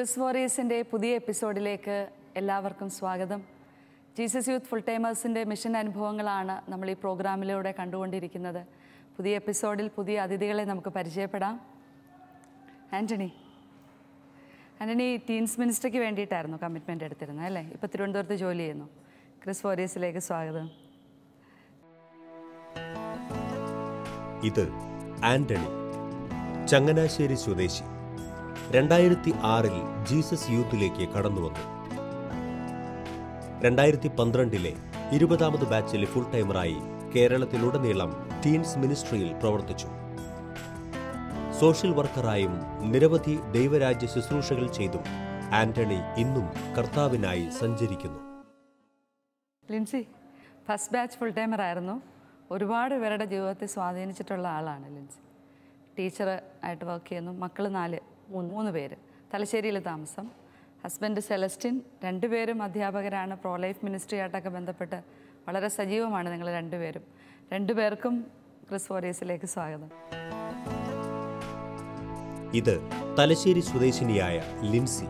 Chris വോറീസിൻ്റെ പുതിയ എപ്പിസോഡിലേക്ക് എല്ലാവർക്കും സ്വാഗതം ജീസസ് യൂത്ത് ഫുൾ ടൈമേഴ്സിൻ്റെ മിഷൻ അനുഭവങ്ങളാണ് നമ്മൾ ഈ പ്രോഗ്രാമിലൂടെ കണ്ടുകൊണ്ടിരിക്കുന്നത് പുതിയ എപ്പിസോഡിൽ പുതിയ അതിഥികളെ നമുക്ക് പരിചയപ്പെടാം ആൻ്റണി ആൻ്റണി ടീൻസ് മിനിസ്റ്റർക്ക് വേണ്ടിയിട്ടായിരുന്നു കമ്മിറ്റ്മെൻ്റ് എടുത്തിരുന്നത് അല്ലേ ഇപ്പോൾ തിരുവനന്തപുരത്ത് ജോലി ചെയ്യുന്നു ക്രിസ് വോറീസിലേക്ക് സ്വാഗതം ഇത് ആൻ്റണി ചങ്ങനാശ്ശേരി സ്വദേശി രണ്ടായിരത്തി ആറിൽ ജീസസ് യൂത്തിലേക്ക് കടന്നുവന്നു രണ്ടായിരത്തി പന്ത്രണ്ടിലെ ഇരുപതാമത് ബാച്ചിലെ ഫുൾ ടൈമറായി കേരളത്തിലുടനീളം ടീൻസ് മിനിസ്ട്രിയിൽ പ്രവർത്തിച്ചു സോഷ്യൽ വർക്കറായും നിരവധി ദൈവരാജ്യ ശുശ്രൂഷകൾ ചെയ്തും ആന്റണി ഇന്നും കർത്താവിനായി സഞ്ചരിക്കുന്നു ലിൻസി ഫസ്റ്റ് ബാച്ച് ഫുൾ ആയിരുന്നു ഒരുപാട് പേരുടെ ജീവിതത്തെ സ്വാധീനിച്ചിട്ടുള്ള ആളാണ് ലിൻസി ടീച്ചർ ആയിട്ട് വർക്ക് ചെയ്യുന്നു മക്കൾ നാല് മൂന്ന് മൂന്ന് പേര് തലശ്ശേരിയിൽ താമസം ഹസ്ബൻഡ് സെലസ്റ്റിൻ രണ്ടുപേരും അധ്യാപകരാണ് പ്രോ ലൈഫ് മിനിസ്ട്രിയായിട്ടൊക്കെ ബന്ധപ്പെട്ട് വളരെ സജീവമാണ് നിങ്ങൾ രണ്ടുപേരും രണ്ടുപേർക്കും ക്രിസ് വോറിയസിലേക്ക് സ്വാഗതം ഇത് തലശ്ശേരി സ്വദേശിനിയായ ലിൻസി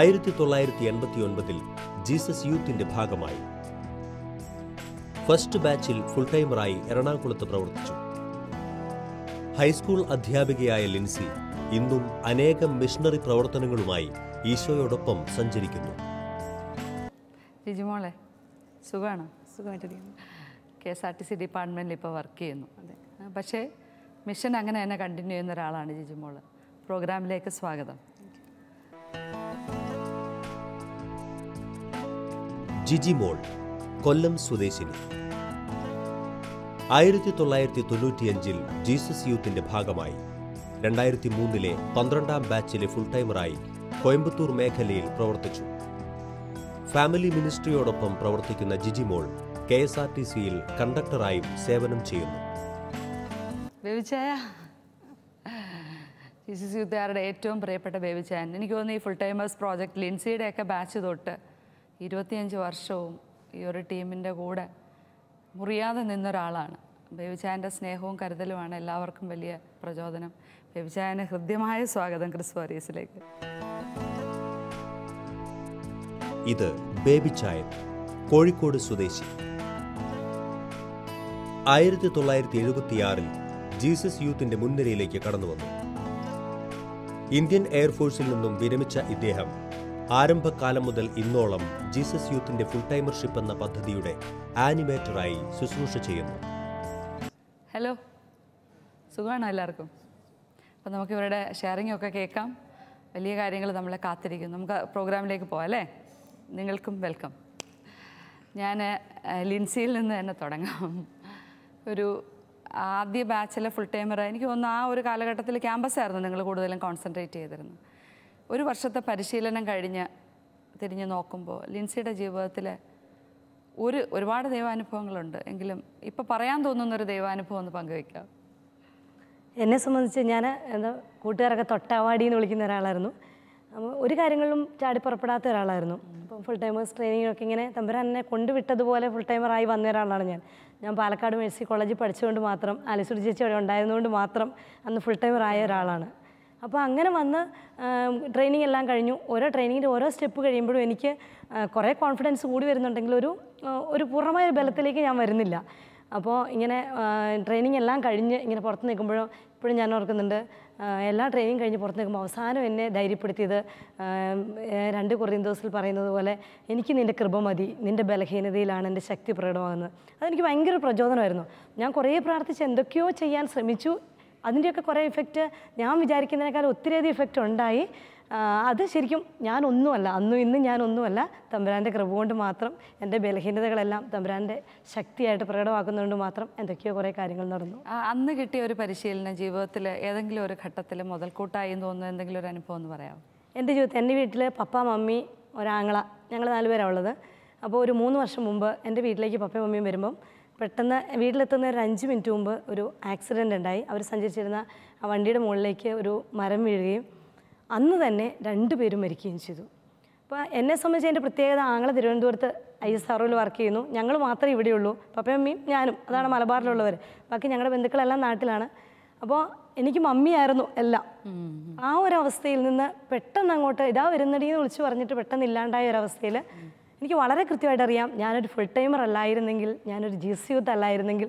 ആയിരത്തി തൊള്ളായിരത്തി എൺപത്തി ഒൻപതിൽ ജീസസ് യൂത്തിന്റെ ഭാഗമായി ഫസ്റ്റ് ബാച്ചിൽ ഫുൾ ടൈമറായി എറണാകുളത്ത് പ്രവർത്തിച്ചു ഹൈസ്കൂൾ അധ്യാപികയായ ലിൻസി ഇന്നും അനേകം മിഷണറി പ്രവർത്തനങ്ങളുമായി ഈശോയോടൊപ്പം സഞ്ചരിക്കുന്നു ജിജിമോളെ സുഖമാണ് സുഖമായിട്ടിരിക്കുന്നു K S R T C ഡിപ്പാർട്ട്മെൻറ്റിൽ ഇപ്പോൾ വർക്ക് ചെയ്യുന്നു അതെ പക്ഷേ മിഷൻ അങ്ങനെ തന്നെ കണ്ടിന്യൂ ചെയ്യുന്ന ഒരാളാണ് ജിജിമോൾ പ്രോഗ്രാമിലേക്ക് സ്വാഗതം ജിജിമോൾ കൊല്ലം സ്വദേശിനി ആയിരത്തി തൊള്ളായിരത്തി തൊണ്ണൂറ്റിയഞ്ചിൽ ജീസസ് യൂത്തിന്റെ ഭാഗമായി രണ്ടായിരത്തി മൂന്നിലെ പന്ത്രണ്ടാം ബാച്ചിലെ ഫുൾ ടൈമറായി കോയമ്പത്തൂർ മേഖലയിൽ പ്രവർത്തിച്ചു ഫാമിലി മിനിസ്ട്രിയോടൊപ്പം പ്രവർത്തിക്കുന്ന Jijimol K S R T സിയിൽ കണ്ടക്ടറായും സേവനം ചെയ്യുന്നു ജി സി സി യുദ്ധകാരുടെ ഏറ്റവും പ്രിയപ്പെട്ട ബേബിച്ചാൻ എനിക്ക് തോന്നുന്നു ഈ ഫുൾ ടൈമേഴ്സ് പ്രോജക്റ്റ് ലിൻസിയുടെയൊക്കെ ബാച്ച് തൊട്ട് ഇരുപത്തിയഞ്ച് വർഷവും ഈ ഒരു ടീമിൻ്റെ കൂടെ മുറിയാതെ നിന്നൊരാളാണ് ബേബിചായൻ്റെ സ്നേഹവും കരുതലുമാണ് എല്ലാവർക്കും വലിയ പ്രചോദനം ബേബിചായന് ഹൃദ്യമായ സ്വാഗതം ക്രിസ് വാരീസിലേക്ക് ഇത് ബേബിചായൻ കോഴിക്കോട് സ്വദേശി ആയിരത്തി തൊള്ളായിരത്തി എഴുപത്തിയാറിൽ ജീസസ് യൂത്തിന്റെ മുൻനിരയിലേക്ക് കടന്നുവന്നു ഇന്ത്യൻ എയർഫോഴ്സിൽ നിന്നും വിരമിച്ച ഇദ്ദേഹം ആരംഭകാലം മുതൽ ഇന്നോളം ജീസസ് യൂത്തിന്റെ ഫുൾ ടൈമർഷിപ്പ് എന്ന പദ്ധതിയുടെ ആനിമേറ്ററായി ശുശ്രൂഷ ചെയ്യുന്നു ഹലോ സുഖമാണ് എല്ലാവർക്കും അപ്പം നമുക്ക് ഇവരുടെ ഷെയറിംഗ് ഒക്കെ കേൾക്കാം വലിയ കാര്യങ്ങൾ നമ്മളെ കാത്തിരിക്കും നമുക്ക് പ്രോഗ്രാമിലേക്ക് പോകാം അല്ലേ നിങ്ങൾക്കും വെൽക്കം ഞാൻ ലിൻസിയിൽ നിന്ന് തന്നെ തുടങ്ങാം ഒരു ആദ്യ ബാച്ചിലെ ഫുൾ ടൈമർ എനിക്ക് തോന്നുന്നു ആ ഒരു കാലഘട്ടത്തിൽ ആയിരുന്നു നിങ്ങൾ കൂടുതലും കോൺസെൻട്രേറ്റ് ചെയ്തിരുന്നു ഒരു വർഷത്തെ പരിശീലനം കഴിഞ്ഞ് തിരിഞ്ഞു നോക്കുമ്പോൾ ലിൻസിയുടെ ജീവിതത്തിൽ ഒരു ഒരുപാട് ദൈവാനുഭവങ്ങളുണ്ട് എങ്കിലും ഇപ്പം പറയാൻ തോന്നുന്നൊരു ദൈവാനുഭവം ഒന്ന് പങ്കുവയ്ക്കാം എന്നെ സംബന്ധിച്ച് ഞാൻ എന്താ കൂട്ടുകാരൊക്കെ തൊട്ടാവാടി എന്ന് വിളിക്കുന്ന ഒരാളായിരുന്നു ഒരു കാര്യങ്ങളിലും ചാടി പുറപ്പെടാത്ത ഒരാളായിരുന്നു അപ്പം ഫുൾ ടൈമേഴ്സ് ട്രെയിനിങ്ങൊക്കെ ഇങ്ങനെ തമ്പുരാൻ എന്നെ കൊണ്ടുവിട്ടതുപോലെ ഫുൾ ടൈമറായി വന്ന ഒരാളാണ് ഞാൻ ഞാൻ പാലക്കാട് മേഴ്സി കോളേജിൽ പഠിച്ചുകൊണ്ട് മാത്രം അലിസുടി ചേച്ചി അവിടെ ഉണ്ടായിരുന്നുകൊണ്ട് മാത്രം അന്ന് ഫുൾ ടൈമറായ ഒരാളാണ് അപ്പോൾ അങ്ങനെ വന്ന് ട്രെയിനിങ് എല്ലാം കഴിഞ്ഞു ഓരോ ട്രെയിനിങ്ങിൻ്റെ ഓരോ സ്റ്റെപ്പ് കഴിയുമ്പോഴും എനിക്ക് കുറേ കോൺഫിഡൻസ് കൂടി വരുന്നുണ്ടെങ്കിൽ ഒരു ഒരു പൂർണ്ണമായ ബലത്തിലേക്ക് ഞാൻ വരുന്നില്ല അപ്പോൾ ഇങ്ങനെ ട്രെയിനിങ് എല്ലാം കഴിഞ്ഞ് ഇങ്ങനെ പുറത്ത് നിൽക്കുമ്പോഴും ഇപ്പോഴും ഞാൻ ഓർക്കുന്നുണ്ട് എല്ലാ ട്രെയിനിങ് കഴിഞ്ഞ് പുറത്ത് നിൽക്കുമ്പോൾ അവസാനം എന്നെ ധൈര്യപ്പെടുത്തിയത് രണ്ട് കുറേ ദിവസത്തിൽ പറയുന്നത് പോലെ എനിക്ക് നിൻ്റെ കൃപ മതി നിൻ്റെ ബലഹീനതയിലാണ് എൻ്റെ ശക്തി പ്രകടമാകുന്നത് അതെനിക്ക് ഭയങ്കര പ്രചോദനമായിരുന്നു ഞാൻ കുറേ പ്രാർത്ഥിച്ച് എന്തൊക്കെയോ ചെയ്യാൻ ശ്രമിച്ചു അതിൻ്റെയൊക്കെ കുറേ ഇഫക്റ്റ് ഞാൻ വിചാരിക്കുന്നതിനേക്കാൾ ഒത്തിരിയധികം ഇഫക്റ്റ് ഉണ്ടായി അത് ശരിക്കും ഞാനൊന്നുമല്ല അന്നും ഇന്നും ഞാനൊന്നുമല്ല തമ്പുരാൻ്റെ കൃപ കൊണ്ട് മാത്രം എൻ്റെ ബലഹീനതകളെല്ലാം തമ്പുരാൻ്റെ ശക്തിയായിട്ട് പ്രകടമാക്കുന്നതുകൊണ്ട് മാത്രം എന്തൊക്കെയോ കുറേ കാര്യങ്ങൾ നടന്നു അന്ന് കിട്ടിയ ഒരു പരിശീലനം ജീവിതത്തിൽ ഏതെങ്കിലും ഒരു ഘട്ടത്തിൽ മുതൽക്കൂട്ടായി തോന്നുന്ന എന്തെങ്കിലും ഒരു അനുഭവം എന്ന് പറയാമോ എൻ്റെ ജീവിതത്തിൽ എൻ്റെ വീട്ടിൽ പപ്പ മമ്മി ഒരാങ്ങള ഞങ്ങൾ നാലുപേരാണ് ഉള്ളത് അപ്പോൾ ഒരു മൂന്ന് വർഷം മുമ്പ് എൻ്റെ വീട്ടിലേക്ക് പപ്പയും മമ്മിയും വരുമ്പം പെട്ടെന്ന് വീട്ടിലെത്തുന്ന ഒരു അഞ്ച് മിനിറ്റ് മുമ്പ് ഒരു ആക്സിഡൻ്റ് ഉണ്ടായി അവർ സഞ്ചരിച്ചിരുന്ന ആ വണ്ടിയുടെ മുകളിലേക്ക് ഒരു മരം വീഴുകയും അന്ന് തന്നെ രണ്ടുപേരും മരിക്കുകയും ചെയ്തു അപ്പോൾ എന്നെ സംബന്ധിച്ച് അതിൻ്റെ പ്രത്യേകത ആങ്ങളെ തിരുവനന്തപുരത്ത് ഐ എസ് ആർ വർക്ക് ചെയ്യുന്നു ഞങ്ങൾ മാത്രമേ ഇവിടെയുള്ളൂ പപ്പയമ്മയും ഞാനും അതാണ് മലബാറിലുള്ളവർ ബാക്കി ഞങ്ങളുടെ ബന്ധുക്കളെല്ലാം നാട്ടിലാണ് അപ്പോൾ എനിക്ക് മമ്മിയായിരുന്നു എല്ലാം ആ ഒരു അവസ്ഥയിൽ നിന്ന് പെട്ടെന്ന് അങ്ങോട്ട് ഇതാ വരുന്നടി എന്ന് വിളിച്ചു പറഞ്ഞിട്ട് പെട്ടെന്ന് ഇല്ലാണ്ടായ ഒരവസ്ഥയിൽ എനിക്ക് വളരെ കൃത്യമായിട്ട് അറിയാം ഞാനൊരു ഫുൾ ടൈമർ അല്ലായിരുന്നെങ്കിൽ ഞാനൊരു ജി സി യൂത്ത് അല്ലായിരുന്നെങ്കിൽ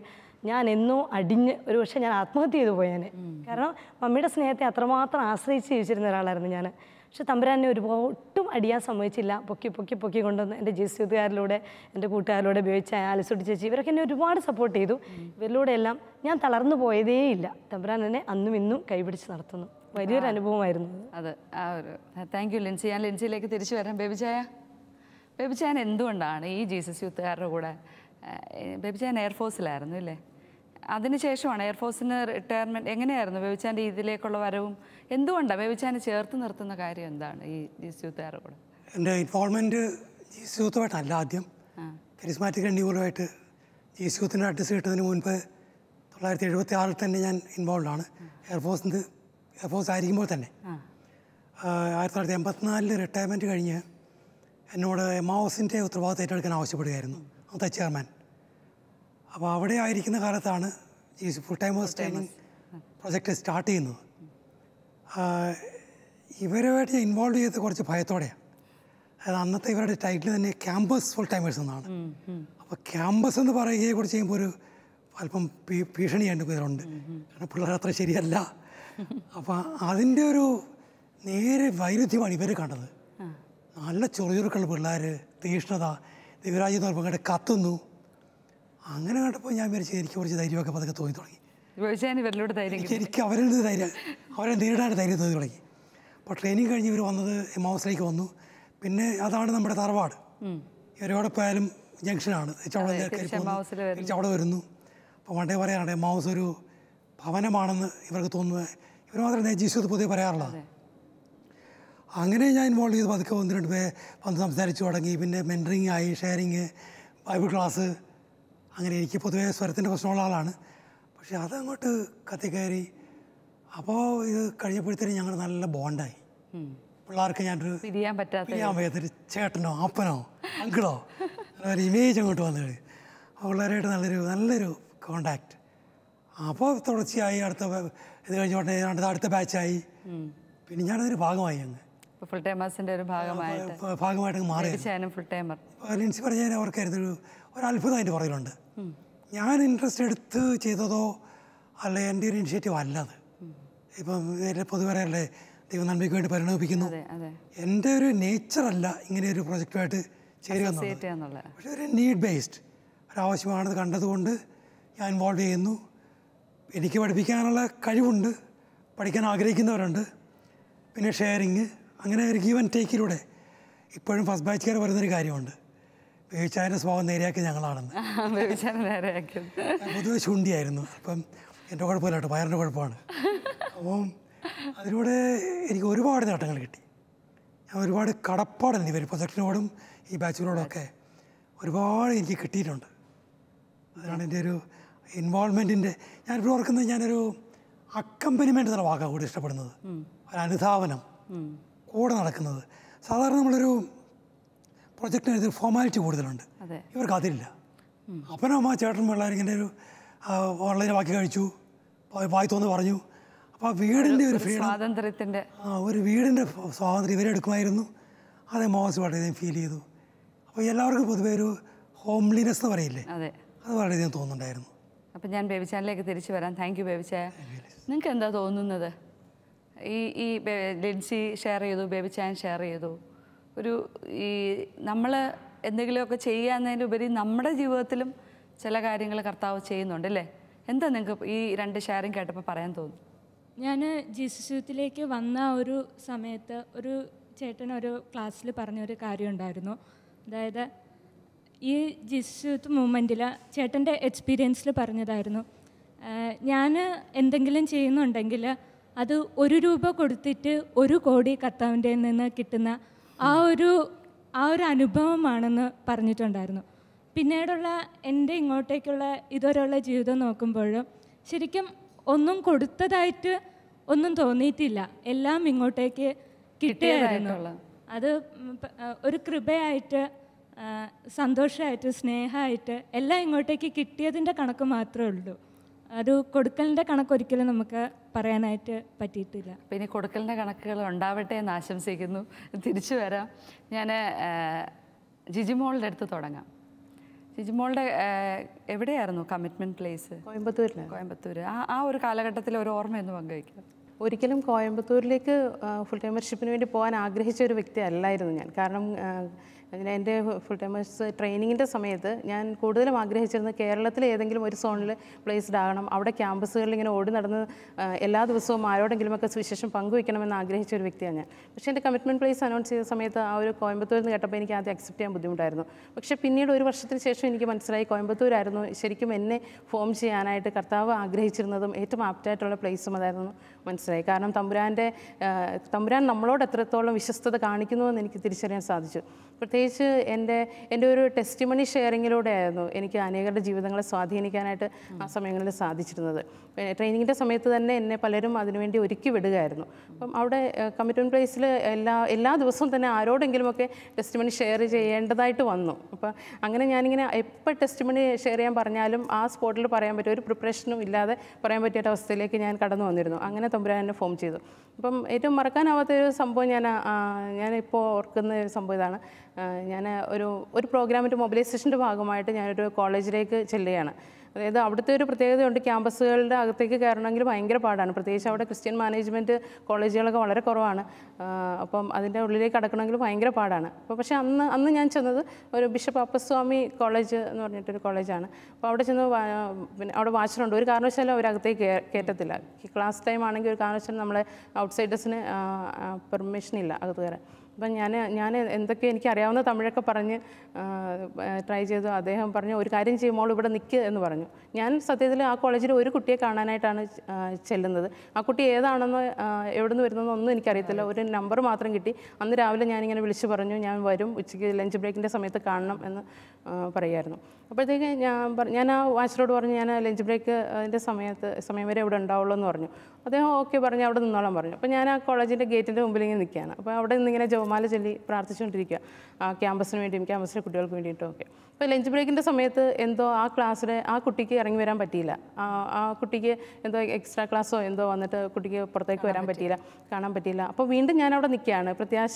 ഞാൻ എന്നോ അടിഞ്ഞ് ഒരു പക്ഷേ ഞാൻ ആത്മഹത്യ ചെയ്തു പോയേനെ കാരണം മമ്മിയുടെ സ്നേഹത്തെ അത്രമാത്രം ആശ്രയിച്ച് ജീവിച്ചിരുന്ന ഒരാളായിരുന്നു ഞാൻ പക്ഷെ തമ്പുരാനെ ഒരു ഒട്ടും അടിയാൻ സമ്മതിച്ചില്ല പൊക്കി പൊക്കി പൊക്കി കൊണ്ടുവന്ന് എൻ്റെ യൂത്തുകാരിലൂടെ എൻ്റെ കൂട്ടുകാരിലൂടെ ഉപയോഗിച്ച ആലിസുട്ടി ചേച്ചി ഇവരൊക്കെ എന്നെ ഒരുപാട് സപ്പോർട്ട് ചെയ്തു ഇവരിലൂടെ എല്ലാം ഞാൻ തളർന്നു പോയതേയില്ല തമ്പുരാൻ എന്നെ അന്നും ഇന്നും കൈപിടിച്ച് നടത്തുന്നു വലിയൊരു അനുഭവമായിരുന്നു അത് ആ ഒരു താങ്ക് യു ലിൻസി ഞാൻ ലിൻസിയിലേക്ക് തിരിച്ചു വരാം ബേബിചായ ബെബിചാൻ എന്തുകൊണ്ടാണ് ഈ ജീസസ് യൂത്തുകാരുടെ കൂടെ ബെബിചാൻ എയർഫോഴ്സിലായിരുന്നു അല്ലേ അതിനുശേഷമാണ് എയർഫോഴ്സിന് റിട്ടയർമെൻറ്റ് എങ്ങനെയായിരുന്നു ബേബിച്ചാൻ്റെ ഇതിലേക്കുള്ള വരവും എന്തുകൊണ്ടാണ് ബേബിച്ചാനെ ചേർത്ത് നിർത്തുന്ന കാര്യം എന്താണ് ഈ ജീസസ് യൂത്തുകാരുടെ കൂടെ എൻ്റെ ഇൻവോൾവ്മെൻറ്റ് ജീസസ് യൂത്തുമായിട്ടല്ല ആദ്യം കരിസ്മാറ്റിക് കണ്ണീവലുമായിട്ട് ജീസസ് യൂത്തിൻ്റെ അഡ്രസ്സ് കിട്ടുന്നതിന് മുൻപ് തൊള്ളായിരത്തി എഴുപത്തി ആറിൽ തന്നെ ഞാൻ ഇൻവോൾവ് ആണ് എയർഫോഴ്സിൻ്റെ എയർഫോഴ്സ് ആയിരിക്കുമ്പോൾ തന്നെ ആയിരത്തി തൊള്ളായിരത്തി എൺപത്തിനാലിൽ റിട്ടയർമെൻറ്റ് കഴിഞ്ഞ് എന്നോട് എമാവോസിൻ്റെ ഉത്തരവാദിത്വം ഏറ്റെടുക്കാൻ ആവശ്യപ്പെടുകയായിരുന്നു അന്നത്തെ ചെയർമാൻ അപ്പോൾ അവിടെ ആയിരിക്കുന്ന കാലത്താണ് ഈ full timers training project start ചെയ്യുന്നത് ഇവരുമായിട്ട് ഞാൻ ഇൻവോൾവ് ചെയ്ത് കുറച്ച് ഭയത്തോടെയാണ് അതായത് അന്നത്തെ ഇവരുടെ ടൈറ്റിൽ തന്നെ ക്യാമ്പസ് ഫുൾ ടൈമേഴ്സ് എന്നാണ് അപ്പോൾ ക്യാമ്പസ് എന്ന് പറയുകയെ കുറിച്ച് ചെയ്യുമ്പോൾ ഒരു അല്പം ഭീഷണിയുണ്ട് ഇതിലുണ്ട് കാരണം പിള്ളേർ അത്ര ശരിയല്ല അപ്പോൾ അതിൻ്റെ ഒരു നേരെ വൈരുദ്ധ്യമാണ് ഇവർ കണ്ടത് നല്ല ചൊറിയുറുക്കുള്ള പിള്ളേർ തീഷ്ണത ദിവരാജ് എന്ന് പറയുമ്പോൾ കത്തുന്നു അങ്ങനെ കണ്ടപ്പോൾ ഞാൻ വിചാരിച്ചു എനിക്ക് കുറച്ച് ധൈര്യമൊക്കെ പതുക്കെ തോന്നി തുടങ്ങി എനിക്ക് അവരിൽ നിന്ന് ധൈര്യം അവരെ നേരിടാൻ ധൈര്യം തോന്നി തുടങ്ങി അപ്പോൾ ട്രെയിനിങ് കഴിഞ്ഞ് ഇവർ വന്നത് എമൗസിലേക്ക് വന്നു പിന്നെ അതാണ് നമ്മുടെ തറവാട് ഇവരോടെ പോയാലും ജംഗ്ഷനാണ് അവിടെ വരുന്നു അപ്പോൾ വണ്ടേ പറയാറുണ്ട് എമൗസ് ഒരു ഭവനമാണെന്ന് ഇവർക്ക് തോന്നുന്നത് ഇവർ മാത്രമേ ജീശുത് പൊതുവെ പറയാറുള്ളത് അങ്ങനെ ഞാൻ ഇൻവോൾവ് ചെയ്ത് പതുക്കെ പന്ത്രണ്ട് പേ വന്ന് സംസാരിച്ചു തുടങ്ങി പിന്നെ മെൻറ്ററിങ് ആയി ഷെയറിങ് ബൈബിൾ ക്ലാസ് അങ്ങനെ എനിക്ക് പൊതുവേ സ്വരത്തിൻ്റെ പ്രശ്നമുള്ള ആളാണ് പക്ഷേ അതങ്ങോട്ട് കത്തിക്കയറി അപ്പോൾ ഇത് കഴിഞ്ഞപ്പോഴത്തേനും ഞങ്ങൾ നല്ല ബോണ്ടായി പിള്ളേർക്ക് ഞാനൊരു പിരിയാൻ പറ്റാത്ത പറ്റാത്തൊരു ചേട്ടനോ അപ്പനോ അങ്കിളോ ഒരു ഇമേജ് അങ്ങോട്ട് വന്നു കഴിഞ്ഞു പിള്ളേരായിട്ട് നല്ലൊരു നല്ലൊരു കോണ്ടാക്ട് അപ്പോൾ തുടർച്ചയായി അടുത്ത ഇത് കഴിഞ്ഞ ഉടനെ അടുത്ത ബാച്ചായി പിന്നെ ഞാനതൊരു ഭാഗമായി അങ്ങ് ഫുൾ ടൈമേഴ്സിന്റെ ഒരു ഭാഗമായിട്ട് ഭാഗമായിട്ട് മാറി ഫുൾ ടൈമർ ഒരു ഒരു അത്ഭുതം പുറകിലുണ്ട് ഞാൻ ഇൻട്രസ്റ്റ് എടുത്ത് ചെയ്തതോ അല്ലെ എൻ്റെ ഒരു ഇനിഷ്യേറ്റീവ് അല്ലത് ഇപ്പം പൊതുവെ അല്ലേ ദൈവം നന്മയ്ക്ക് വേണ്ടി പരിണമിപ്പിക്കുന്നു എൻ്റെ ഒരു നേച്ചറല്ല ഇങ്ങനെ ഒരു പ്രൊജക്റ്റുമായിട്ട് ചേരുക പക്ഷെ ഒരു നീഡ് ബേസ്ഡ് ഒരാവശ്യമാണെന്ന് കണ്ടതുകൊണ്ട് ഞാൻ ഇൻവോൾവ് ചെയ്യുന്നു എനിക്ക് പഠിപ്പിക്കാനുള്ള കഴിവുണ്ട് പഠിക്കാൻ ആഗ്രഹിക്കുന്നവരുണ്ട് പിന്നെ ഷെയറിങ് അങ്ങനെ ഒരു ഗീവൻ ടേക്കിലൂടെ ഇപ്പോഴും ഫസ്റ്റ് ബാച്ചുകാർ വരുന്നൊരു കാര്യമുണ്ട് വ്യഭിചാരൻ്റെ സ്വഭാവം നേരെയാക്കി ഞങ്ങളാണെന്ന് പൊതുവെ ചൂണ്ടിയായിരുന്നു അപ്പം എൻ്റെ കുഴപ്പമില്ല കേട്ടോ വയറിൻ്റെ കുഴപ്പമാണ് അപ്പം അതിലൂടെ എനിക്ക് ഒരുപാട് നേട്ടങ്ങൾ കിട്ടി ഞാൻ ഒരുപാട് കടപ്പാടുണ്ട് ഇവർ പ്രൊജക്റ്റിനോടും ഈ ബാച്ചിനോടൊക്കെ ഒരുപാട് എനിക്ക് കിട്ടിയിട്ടുണ്ട് അതാണ് എൻ്റെ ഒരു ഇൻവോൾവ്മെൻറ്റിൻ്റെ ഞാനിപ്പോൾ ഓർക്കുന്നത് ഞാനൊരു അക്കമ്പനിമെൻ്റ് എന്നുള്ള വാക്കാണ് കൂടി ഇഷ്ടപ്പെടുന്നത് ഒരു അനുധാവനം ഓടെ നടക്കുന്നത് സാധാരണ നമ്മളൊരു പ്രൊജക്റ്റിന് ഇതിൽ ഫോർമാലിറ്റി കൂടുതലുണ്ട് ഇവർക്ക് അതില്ല അപ്പനും അമ്മ ചേട്ടൻ പിള്ളേരിങ്ങനെ ഒരു ഓൺലൈനിൽ വാക്കി കഴിച്ചു തോന്നു പറഞ്ഞു അപ്പോൾ വീടിൻ്റെ ഒരു സ്വാതന്ത്ര്യത്തിൻ്റെ ആ ഒരു വീടിൻ്റെ സ്വാതന്ത്ര്യം ഇവരെടുക്കുമായിരുന്നു അതേ മോശമായിട്ട് ഞാൻ ഫീൽ ചെയ്തു അപ്പോൾ എല്ലാവർക്കും പൊതുവേ ഒരു ഹോംലിനെസ് എന്ന് പറയില്ലേ അത് വളരെയധികം തോന്നുന്നുണ്ടായിരുന്നു അപ്പം ഞാൻ ബേബിച്ചാനിലേക്ക് തിരിച്ചു വരാം താങ്ക് യു ബേബിച്ചായ നിങ്ങൾക്ക് എന്താ തോന്നുന്നത് ഈ ഈ ലിൻസി ഷെയർ ചെയ്തു ബേബി ചാൻ ഷെയർ ചെയ്തു ഒരു ഈ നമ്മൾ എന്തെങ്കിലുമൊക്കെ ചെയ്യാന്നതിലുപരി നമ്മുടെ ജീവിതത്തിലും ചില കാര്യങ്ങൾ കർത്താവ് ചെയ്യുന്നുണ്ട് അല്ലേ എന്താ നിങ്ങൾക്ക് ഈ രണ്ട് ഷെയറും കേട്ടപ്പോൾ പറയാൻ തോന്നുന്നു ഞാൻ ജീസസ്യൂത്തിലേക്ക് വന്ന ഒരു സമയത്ത് ഒരു ചേട്ടൻ ഒരു ക്ലാസ്സിൽ പറഞ്ഞൊരു കാര്യം ഉണ്ടായിരുന്നു അതായത് ഈ ജിസ്യൂത്ത് മൂവ്മെൻറ്റിൽ ചേട്ടൻ്റെ എക്സ്പീരിയൻസിൽ പറഞ്ഞതായിരുന്നു ഞാൻ എന്തെങ്കിലും ചെയ്യുന്നുണ്ടെങ്കിൽ അത് ഒരു രൂപ കൊടുത്തിട്ട് ഒരു കോടി കർത്താവിൻ്റെ നിന്ന് കിട്ടുന്ന ആ ഒരു ആ ഒരു അനുഭവമാണെന്ന് പറഞ്ഞിട്ടുണ്ടായിരുന്നു പിന്നീടുള്ള എൻ്റെ ഇങ്ങോട്ടേക്കുള്ള ഇതുവരെയുള്ള ജീവിതം നോക്കുമ്പോൾ ശരിക്കും ഒന്നും കൊടുത്തതായിട്ട് ഒന്നും തോന്നിയിട്ടില്ല എല്ലാം ഇങ്ങോട്ടേക്ക് കിട്ടിയതായിരുന്നു അത് ഒരു കൃപയായിട്ട് സന്തോഷമായിട്ട് സ്നേഹമായിട്ട് എല്ലാം ഇങ്ങോട്ടേക്ക് കിട്ടിയതിൻ്റെ കണക്ക് മാത്രമേ ഉള്ളൂ അത് കൊടുക്കലിൻ്റെ കണക്ക് ഒരിക്കലും നമുക്ക് പറയാനായിട്ട് പറ്റിയിട്ടില്ല പിന്നെ കൊടുക്കലിൻ്റെ കണക്കുകൾ ഉണ്ടാവട്ടെ എന്ന് ആശംസിക്കുന്നു തിരിച്ചു വരാം ഞാൻ ജിജിമോളിൻ്റെ അടുത്ത് തുടങ്ങാം ജിജിമോളുടെ എവിടെയായിരുന്നു കമ്മിറ്റ്മെൻറ്റ് പ്ലേസ് കോയമ്പത്തൂരിൽ കോയമ്പത്തൂർ ആ ആ ഒരു കാലഘട്ടത്തിൽ ഒരു ഓർമ്മയൊന്ന് പങ്കുവയ്ക്കുക ഒരിക്കലും കോയമ്പത്തൂരിലേക്ക് ഫുൾ വർഷിപ്പിന് വേണ്ടി പോകാൻ ആഗ്രഹിച്ച ഒരു വ്യക്തി അല്ലായിരുന്നു ഞാൻ കാരണം അങ്ങനെ എൻ്റെ ഫുൾ ടൈമേഴ്സ് ട്രെയിനിങ്ങിൻ്റെ സമയത്ത് ഞാൻ കൂടുതലും ആഗ്രഹിച്ചിരുന്നത് കേരളത്തിൽ ഏതെങ്കിലും ഒരു സോണിൽ പ്ലേസ്ഡ് ആകണം അവിടെ ക്യാമ്പസുകളിൽ ഇങ്ങനെ ഓടി നടന്ന് എല്ലാ ദിവസവും ആരോടെങ്കിലുമൊക്കെ സുവിശേഷം പങ്കുവയ്ക്കണമെന്ന് ആഗ്രഹിച്ച ഒരു വ്യക്തിയാണ് ഞാൻ പക്ഷേ എൻ്റെ കമ്മിറ്റ്മെൻറ്റ് പ്ലേസ് അനൗൺസ് ചെയ്ത സമയത്ത് ആ ഒരു കോയമ്പത്തൂരിൽ നിന്ന് കേട്ടപ്പോൾ എനിക്ക് ആദ്യം അക്സെപ്റ്റ് ചെയ്യാൻ ബുദ്ധിമുട്ടായിരുന്നു പക്ഷേ പിന്നീട് ഒരു വർഷത്തിന് ശേഷം എനിക്ക് മനസ്സിലായി കോയമ്പത്തൂരായിരുന്നു ശരിക്കും എന്നെ ഫോം ചെയ്യാനായിട്ട് കർത്താവ് ആഗ്രഹിച്ചിരുന്നതും ഏറ്റവും ആപ്റ്റായിട്ടുള്ള പ്ലേസും അതായിരുന്നു മനസ്സിലായി കാരണം തമ്പുരാൻ്റെ തമ്പുരാൻ നമ്മളോട് എത്രത്തോളം വിശ്വസ്തത കാണിക്കുന്നുവെന്ന് എനിക്ക് തിരിച്ചറിയാൻ സാധിച്ചു പ്രത്യേകിച്ച് എൻ്റെ എൻ്റെ ഒരു ടെസ്റ്റിമണി ഷെയറിങ്ങിലൂടെ ആയിരുന്നു എനിക്ക് അനേകരുടെ ജീവിതങ്ങളെ സ്വാധീനിക്കാനായിട്ട് ആ സമയങ്ങളിൽ സാധിച്ചിരുന്നത് ട്രെയിനിങ്ങിൻ്റെ സമയത്ത് തന്നെ എന്നെ പലരും അതിനുവേണ്ടി ഒരുക്കി വിടുകയായിരുന്നു അപ്പം അവിടെ കമ്മിറ്റ്മെൻറ്റ് പ്ലേസിൽ എല്ലാ എല്ലാ ദിവസവും തന്നെ ആരോടെങ്കിലുമൊക്കെ ടെസ്റ്റിമണി ഷെയർ ചെയ്യേണ്ടതായിട്ട് വന്നു അപ്പം അങ്ങനെ ഞാനിങ്ങനെ എപ്പോൾ ടെസ്റ്റിമണി ഷെയർ ചെയ്യാൻ പറഞ്ഞാലും ആ സ്പോട്ടിൽ പറയാൻ പറ്റിയ ഒരു പ്രിപ്പറേഷനും ഇല്ലാതെ പറയാൻ പറ്റിയ അവസ്ഥയിലേക്ക് ഞാൻ കടന്നു വന്നിരുന്നു അങ്ങനെ തമ്പുരാൻ ഫോം ചെയ്തു അപ്പം ഏറ്റവും മറക്കാനാവാത്ത ഒരു സംഭവം ഞാൻ ഞാനിപ്പോൾ ഓർക്കുന്ന ഒരു സംഭവം ഇതാണ് ഞാൻ ഒരു ഒരു പ്രോഗ്രാമിൻ്റെ മൊബിലൈസേഷൻ്റെ ഭാഗമായിട്ട് ഞാനൊരു കോളേജിലേക്ക് ചെല്ലുകയാണ് അതായത് അവിടുത്തെ ഒരു പ്രത്യേകതയുണ്ട് ക്യാമ്പസുകളുടെ അകത്തേക്ക് കയറണമെങ്കിൽ ഭയങ്കര പാടാണ് പ്രത്യേകിച്ച് അവിടെ ക്രിസ്ത്യൻ മാനേജ്മെൻറ്റ് കോളേജുകളൊക്കെ വളരെ കുറവാണ് അപ്പം അതിൻ്റെ ഉള്ളിലേക്ക് കടക്കണമെങ്കിൽ ഭയങ്കര പാടാണ് അപ്പോൾ പക്ഷേ അന്ന് അന്ന് ഞാൻ ചെന്നത് ഒരു ബിഷപ്പ് അപ്പസ്വാമി കോളേജ് എന്ന് പറഞ്ഞിട്ടൊരു കോളേജാണ് അപ്പോൾ അവിടെ ചെന്ന് പിന്നെ അവിടെ വാച്ചറുണ്ട് ഒരു കാരണവശാലും അവരകത്തേക്ക് കയറ്റത്തില്ല ക്ലാസ് ടൈം ആണെങ്കിൽ ഒരു കാരണവശാലും നമ്മളെ ഔട്ട്സൈഡേഴ്സിന് പെർമിഷൻ ഇല്ല അകത്ത് കയറാൻ അപ്പം ഞാൻ ഞാൻ എന്തൊക്കെ എനിക്ക് അറിയാവുന്ന തമിഴൊക്കെ പറഞ്ഞ് ട്രൈ ചെയ്തു അദ്ദേഹം പറഞ്ഞു ഒരു കാര്യം ചെയ്യുമ്പോൾ ഇവിടെ നിൽക്കുക എന്ന് പറഞ്ഞു ഞാൻ സത്യത്തിൽ ആ കോളേജിൽ ഒരു കുട്ടിയെ കാണാനായിട്ടാണ് ചെല്ലുന്നത് ആ കുട്ടി ഏതാണെന്ന് എവിടെ നിന്ന് വരുന്നതെന്ന് ഒന്നും എനിക്കറിയത്തില്ല ഒരു നമ്പർ മാത്രം കിട്ടി അന്ന് രാവിലെ ഞാനിങ്ങനെ വിളിച്ചു പറഞ്ഞു ഞാൻ വരും ഉച്ചയ്ക്ക് ലഞ്ച് ബ്രേക്കിൻ്റെ സമയത്ത് കാണണം എന്ന് പറയുമായിരുന്നു അപ്പോഴത്തേക്ക് ഞാൻ ഞാൻ ആ വാച്ചറോട് പറഞ്ഞു ഞാൻ ലഞ്ച് ബ്രേക്ക് അതിൻ്റെ സമയത്ത് സമയം വരെ ഇവിടെ ഉണ്ടാവുള്ളൂ എന്ന് പറഞ്ഞു അദ്ദേഹം ഓക്കെ പറഞ്ഞ് അവിടെ നിന്നോളം പറഞ്ഞു അപ്പോൾ ഞാൻ ആ കോളേജിൻ്റെ ഗേറ്റിൻ്റെ മുമ്പിൽ ഇങ്ങനെ നിൽക്കുകയാണ് അപ്പോൾ അവിടെ നിന്നിങ്ങനെ ജവമാല ചൊല്ലി പ്രാർത്ഥിച്ചുകൊണ്ടിരിക്കുക ആ ക്യാമ്പസിന് വേണ്ടിയും ക്യാമ്പസിലെ കുട്ടികൾക്ക് വേണ്ടിയിട്ടും ഒക്കെ അപ്പോൾ ലഞ്ച് ബ്രേക്കിൻ്റെ സമയത്ത് എന്തോ ആ ക്ലാസ്സിലെ ആ കുട്ടിക്ക് ഇറങ്ങി വരാൻ പറ്റിയില്ല ആ കുട്ടിക്ക് എന്തോ എക്സ്ട്രാ ക്ലാസ്സോ എന്തോ വന്നിട്ട് കുട്ടിക്ക് പുറത്തേക്ക് വരാൻ പറ്റിയില്ല കാണാൻ പറ്റിയില്ല അപ്പോൾ വീണ്ടും ഞാൻ അവിടെ നിൽക്കുകയാണ് പ്രത്യാശ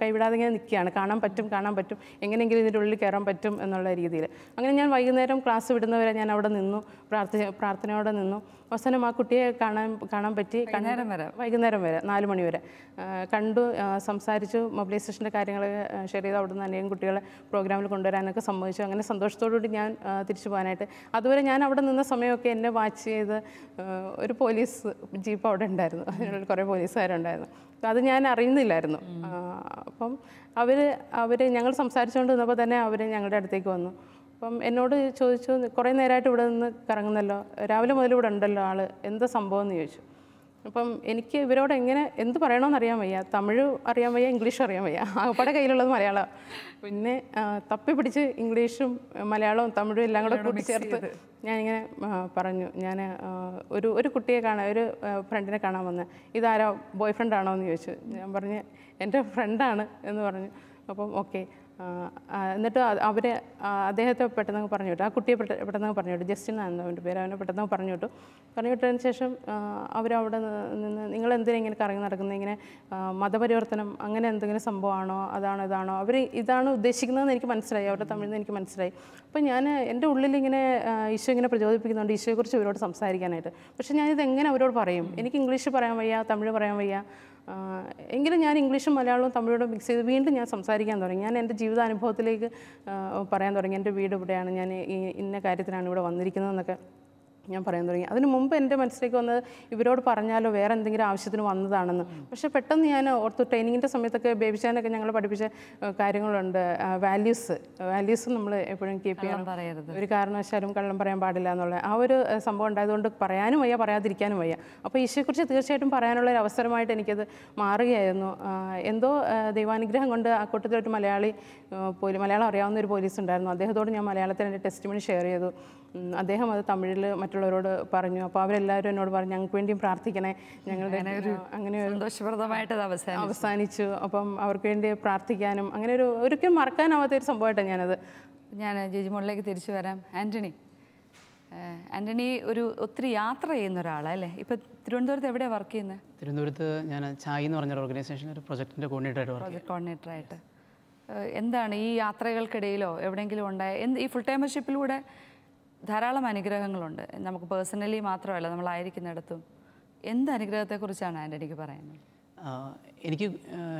കൈവിടാതെ ഇങ്ങനെ നിൽക്കുകയാണ് കാണാൻ പറ്റും കാണാൻ പറ്റും എങ്ങനെയെങ്കിലും ഇതിൻ്റെ ഉള്ളിൽ കയറാൻ പറ്റും എന്നുള്ള രീതിയിൽ അങ്ങനെ ഞാൻ വൈകുന്നേരം ക്ലാസ് വിടുന്നവരെ ഞാൻ അവിടെ നിന്നു പ്രാർത്ഥന പ്രാർത്ഥനയോടെ നിന്നു അവസാനം ആ കുട്ടിയെ കാണാൻ കാണാൻ പറ്റി കണ്ണേരം വരെ വൈകുന്നേരം വരെ നാല് മണി വരെ കണ്ടു സംസാരിച്ചു മൊബിലൈസേഷൻ്റെ കാര്യങ്ങൾ ഷെയർ ചെയ്ത് അവിടുന്ന് അനേകം കുട്ടികളെ പ്രോഗ്രാമിൽ കൊണ്ടുവരാനൊക്കെ സമ്മതിച്ചു അങ്ങനെ സന്തോഷത്തോടുകൂടി ഞാൻ തിരിച്ചു പോകാനായിട്ട് അതുവരെ ഞാൻ അവിടെ നിന്ന സമയമൊക്കെ എന്നെ വാച്ച് ചെയ്ത് ഒരു പോലീസ് ജീപ്പ് അവിടെ ഉണ്ടായിരുന്നു അതിനുള്ള കുറേ പോലീസുകാരുണ്ടായിരുന്നു അത് ഞാൻ അറിയുന്നില്ലായിരുന്നു അപ്പം അവർ അവർ ഞങ്ങൾ സംസാരിച്ചുകൊണ്ട് നിന്നപ്പോൾ തന്നെ അവർ ഞങ്ങളുടെ അടുത്തേക്ക് വന്നു അപ്പം എന്നോട് ചോദിച്ചു കുറേ നേരമായിട്ട് ഇവിടെ നിന്ന് കറങ്ങുന്നല്ലോ രാവിലെ മുതൽ ഇവിടെ ഉണ്ടല്ലോ ആൾ എന്താ സംഭവം എന്ന് ചോദിച്ചു അപ്പം എനിക്ക് ഇവരോട് എങ്ങനെ എന്ത് പറയണമെന്ന് അറിയാൻ വയ്യ തമിഴ് അറിയാൻ വയ്യ ഇംഗ്ലീഷ് അറിയാൻ വയ്യ ആകപ്പാടെ കയ്യിലുള്ളത് മലയാളം പിന്നെ തപ്പി പിടിച്ച് ഇംഗ്ലീഷും മലയാളവും തമിഴും എല്ലാം കൂടെ കൂട്ടിച്ചേർത്ത് ഞാനിങ്ങനെ പറഞ്ഞു ഞാൻ ഒരു ഒരു കുട്ടിയെ കാണാൻ ഒരു ഫ്രണ്ടിനെ കാണാൻ വന്ന് ഇതാരോ ബോയ് ഫ്രണ്ടാണോ എന്ന് ചോദിച്ചു ഞാൻ പറഞ്ഞ് എൻ്റെ ഫ്രണ്ടാണ് എന്ന് പറഞ്ഞു അപ്പം ഓക്കെ എന്നിട്ട് അവരെ അദ്ദേഹത്തെ പെട്ടെന്ന് പറഞ്ഞു വിട്ടു ആ കുട്ടിയെ പെട്ടെന്ന് പറഞ്ഞു വിട്ടു ജസ്റ്റിൻ ആയിരുന്നു അവൻ്റെ പേര് അവനെ പെട്ടെന്ന് പറഞ്ഞു വിട്ടു പറഞ്ഞു വിട്ടതിന് ശേഷം അവരവിടെ നിന്ന് നിങ്ങൾ എന്തിനാ ഇങ്ങനെ കറങ്ങി നടക്കുന്നത് ഇങ്ങനെ മതപരിവർത്തനം അങ്ങനെ എന്തെങ്കിലും സംഭവമാണോ അതാണ് ഇതാണോ അവർ ഇതാണ് ഉദ്ദേശിക്കുന്നതെന്ന് എനിക്ക് മനസ്സിലായി അവരുടെ തമിഴിൽ നിന്ന് എനിക്ക് മനസ്സിലായി അപ്പോൾ ഞാൻ എൻ്റെ ഉള്ളിൽ ഇങ്ങനെ ഈശോ ഇങ്ങനെ പ്രചോദിപ്പിക്കുന്നുണ്ട് ഈശോയെക്കുറിച്ച് അവരോട് സംസാരിക്കാനായിട്ട് പക്ഷേ ഞാനിത് എങ്ങനെ അവരോട് പറയും എനിക്ക് ഇംഗ്ലീഷ് പറയാൻ വയ്യ തമിഴ് പറയാൻ വയ്യ എങ്കിലും ഞാൻ ഇംഗ്ലീഷും മലയാളവും തമിഴോടും മിക്സ് ചെയ്ത് വീണ്ടും ഞാൻ സംസാരിക്കാൻ തുടങ്ങി ഞാൻ എൻ്റെ ജീവിതാനുഭവത്തിലേക്ക് പറയാൻ തുടങ്ങി എൻ്റെ വീട് ഇവിടെയാണ് ഞാൻ ഇന്ന കാര്യത്തിനാണ് ഇവിടെ വന്നിരിക്കുന്നതെന്നൊക്കെ ഞാൻ പറയാൻ തുടങ്ങി അതിന് മുമ്പ് എൻ്റെ മനസ്സിലേക്ക് വന്നത് ഇവരോട് പറഞ്ഞാലോ വേറെ എന്തെങ്കിലും ആവശ്യത്തിന് വന്നതാണെന്ന് പക്ഷേ പെട്ടെന്ന് ഞാൻ ഓർത്തു ട്രെയിനിങ്ങിൻ്റെ സമയത്തൊക്കെ ബേബിച്ചാനൊക്കെ ഞങ്ങൾ പഠിപ്പിച്ച കാര്യങ്ങളുണ്ട് വാല്യൂസ് വാല്യൂസ് നമ്മൾ എപ്പോഴും കീപ്പ് ചെയ്യണം ഒരു കാരണവശാലും കള്ളം പറയാൻ പാടില്ല എന്നുള്ള ആ ഒരു സംഭവം ഉണ്ടായതുകൊണ്ട് പറയാനും വയ്യ പറയാതിരിക്കാനും വയ്യ അപ്പോൾ ഈശോയെക്കുറിച്ച് തീർച്ചയായിട്ടും പറയാനുള്ള ഒരു അവസരമായിട്ട് എനിക്കത് മാറുകയായിരുന്നു എന്തോ ദൈവാനുഗ്രഹം കൊണ്ട് ആ കൂട്ടത്തിലൊരു മലയാളി പോലീസ് മലയാളം അറിയാവുന്ന ഒരു പോലീസ് ഉണ്ടായിരുന്നു അദ്ദേഹത്തോട് ഞാൻ മലയാളത്തിൽ എൻ്റെ ടെസ്റ്റ് മണി ഷെയർ ചെയ്തു അദ്ദേഹം അത് തമിഴിൽ മറ്റുള്ളവരോട് പറഞ്ഞു അപ്പോൾ അവരെല്ലാവരും എന്നോട് പറഞ്ഞു ഞങ്ങൾക്ക് വേണ്ടിയും പ്രാർത്ഥിക്കണേ ഞങ്ങളുടെ അങ്ങനെ സന്തോഷപ്രദമായിട്ട് അവസാനിച്ചു അപ്പം അവർക്ക് വേണ്ടി പ്രാർത്ഥിക്കാനും അങ്ങനെ ഒരു ഒരിക്കലും മറക്കാനാവാത്ത ഒരു സംഭവമായിട്ടാണ് ഞാനത് ഞാൻ ജേജി മോളിലേക്ക് തിരിച്ചു വരാം ആൻ്റണി ആൻ്റണി ഒരു ഒത്തിരി യാത്ര ചെയ്യുന്ന ഒരാളല്ലേ ഇപ്പം തിരുവനന്തപുരത്ത് എവിടെയാണ് വർക്ക് ചെയ്യുന്നത് തിരുവനന്തപുരത്ത് ഞാൻ ചായ് എന്ന് പറഞ്ഞ ഒരു ഒരു പ്രൊജക്ടിൻ്റെ കോർഡിനേറ്ററായിട്ട് പ്രോജക്ട് കോർഡിനേറ്ററായിട്ട് എന്താണ് ഈ യാത്രകൾക്കിടയിലോ എവിടെയെങ്കിലും ഉണ്ടായ എന്ത് ഈ ഫുൾ ടൈമർഷിപ്പിലൂടെ ധാരാളം അനുഗ്രഹങ്ങളുണ്ട് നമുക്ക് പേഴ്സണലി മാത്രമല്ല നമ്മളായിരിക്കുന്നിടത്തും എന്ത് അനുഗ്രഹത്തെക്കുറിച്ചാണ് എനിക്ക് പറയുന്നത് എനിക്ക്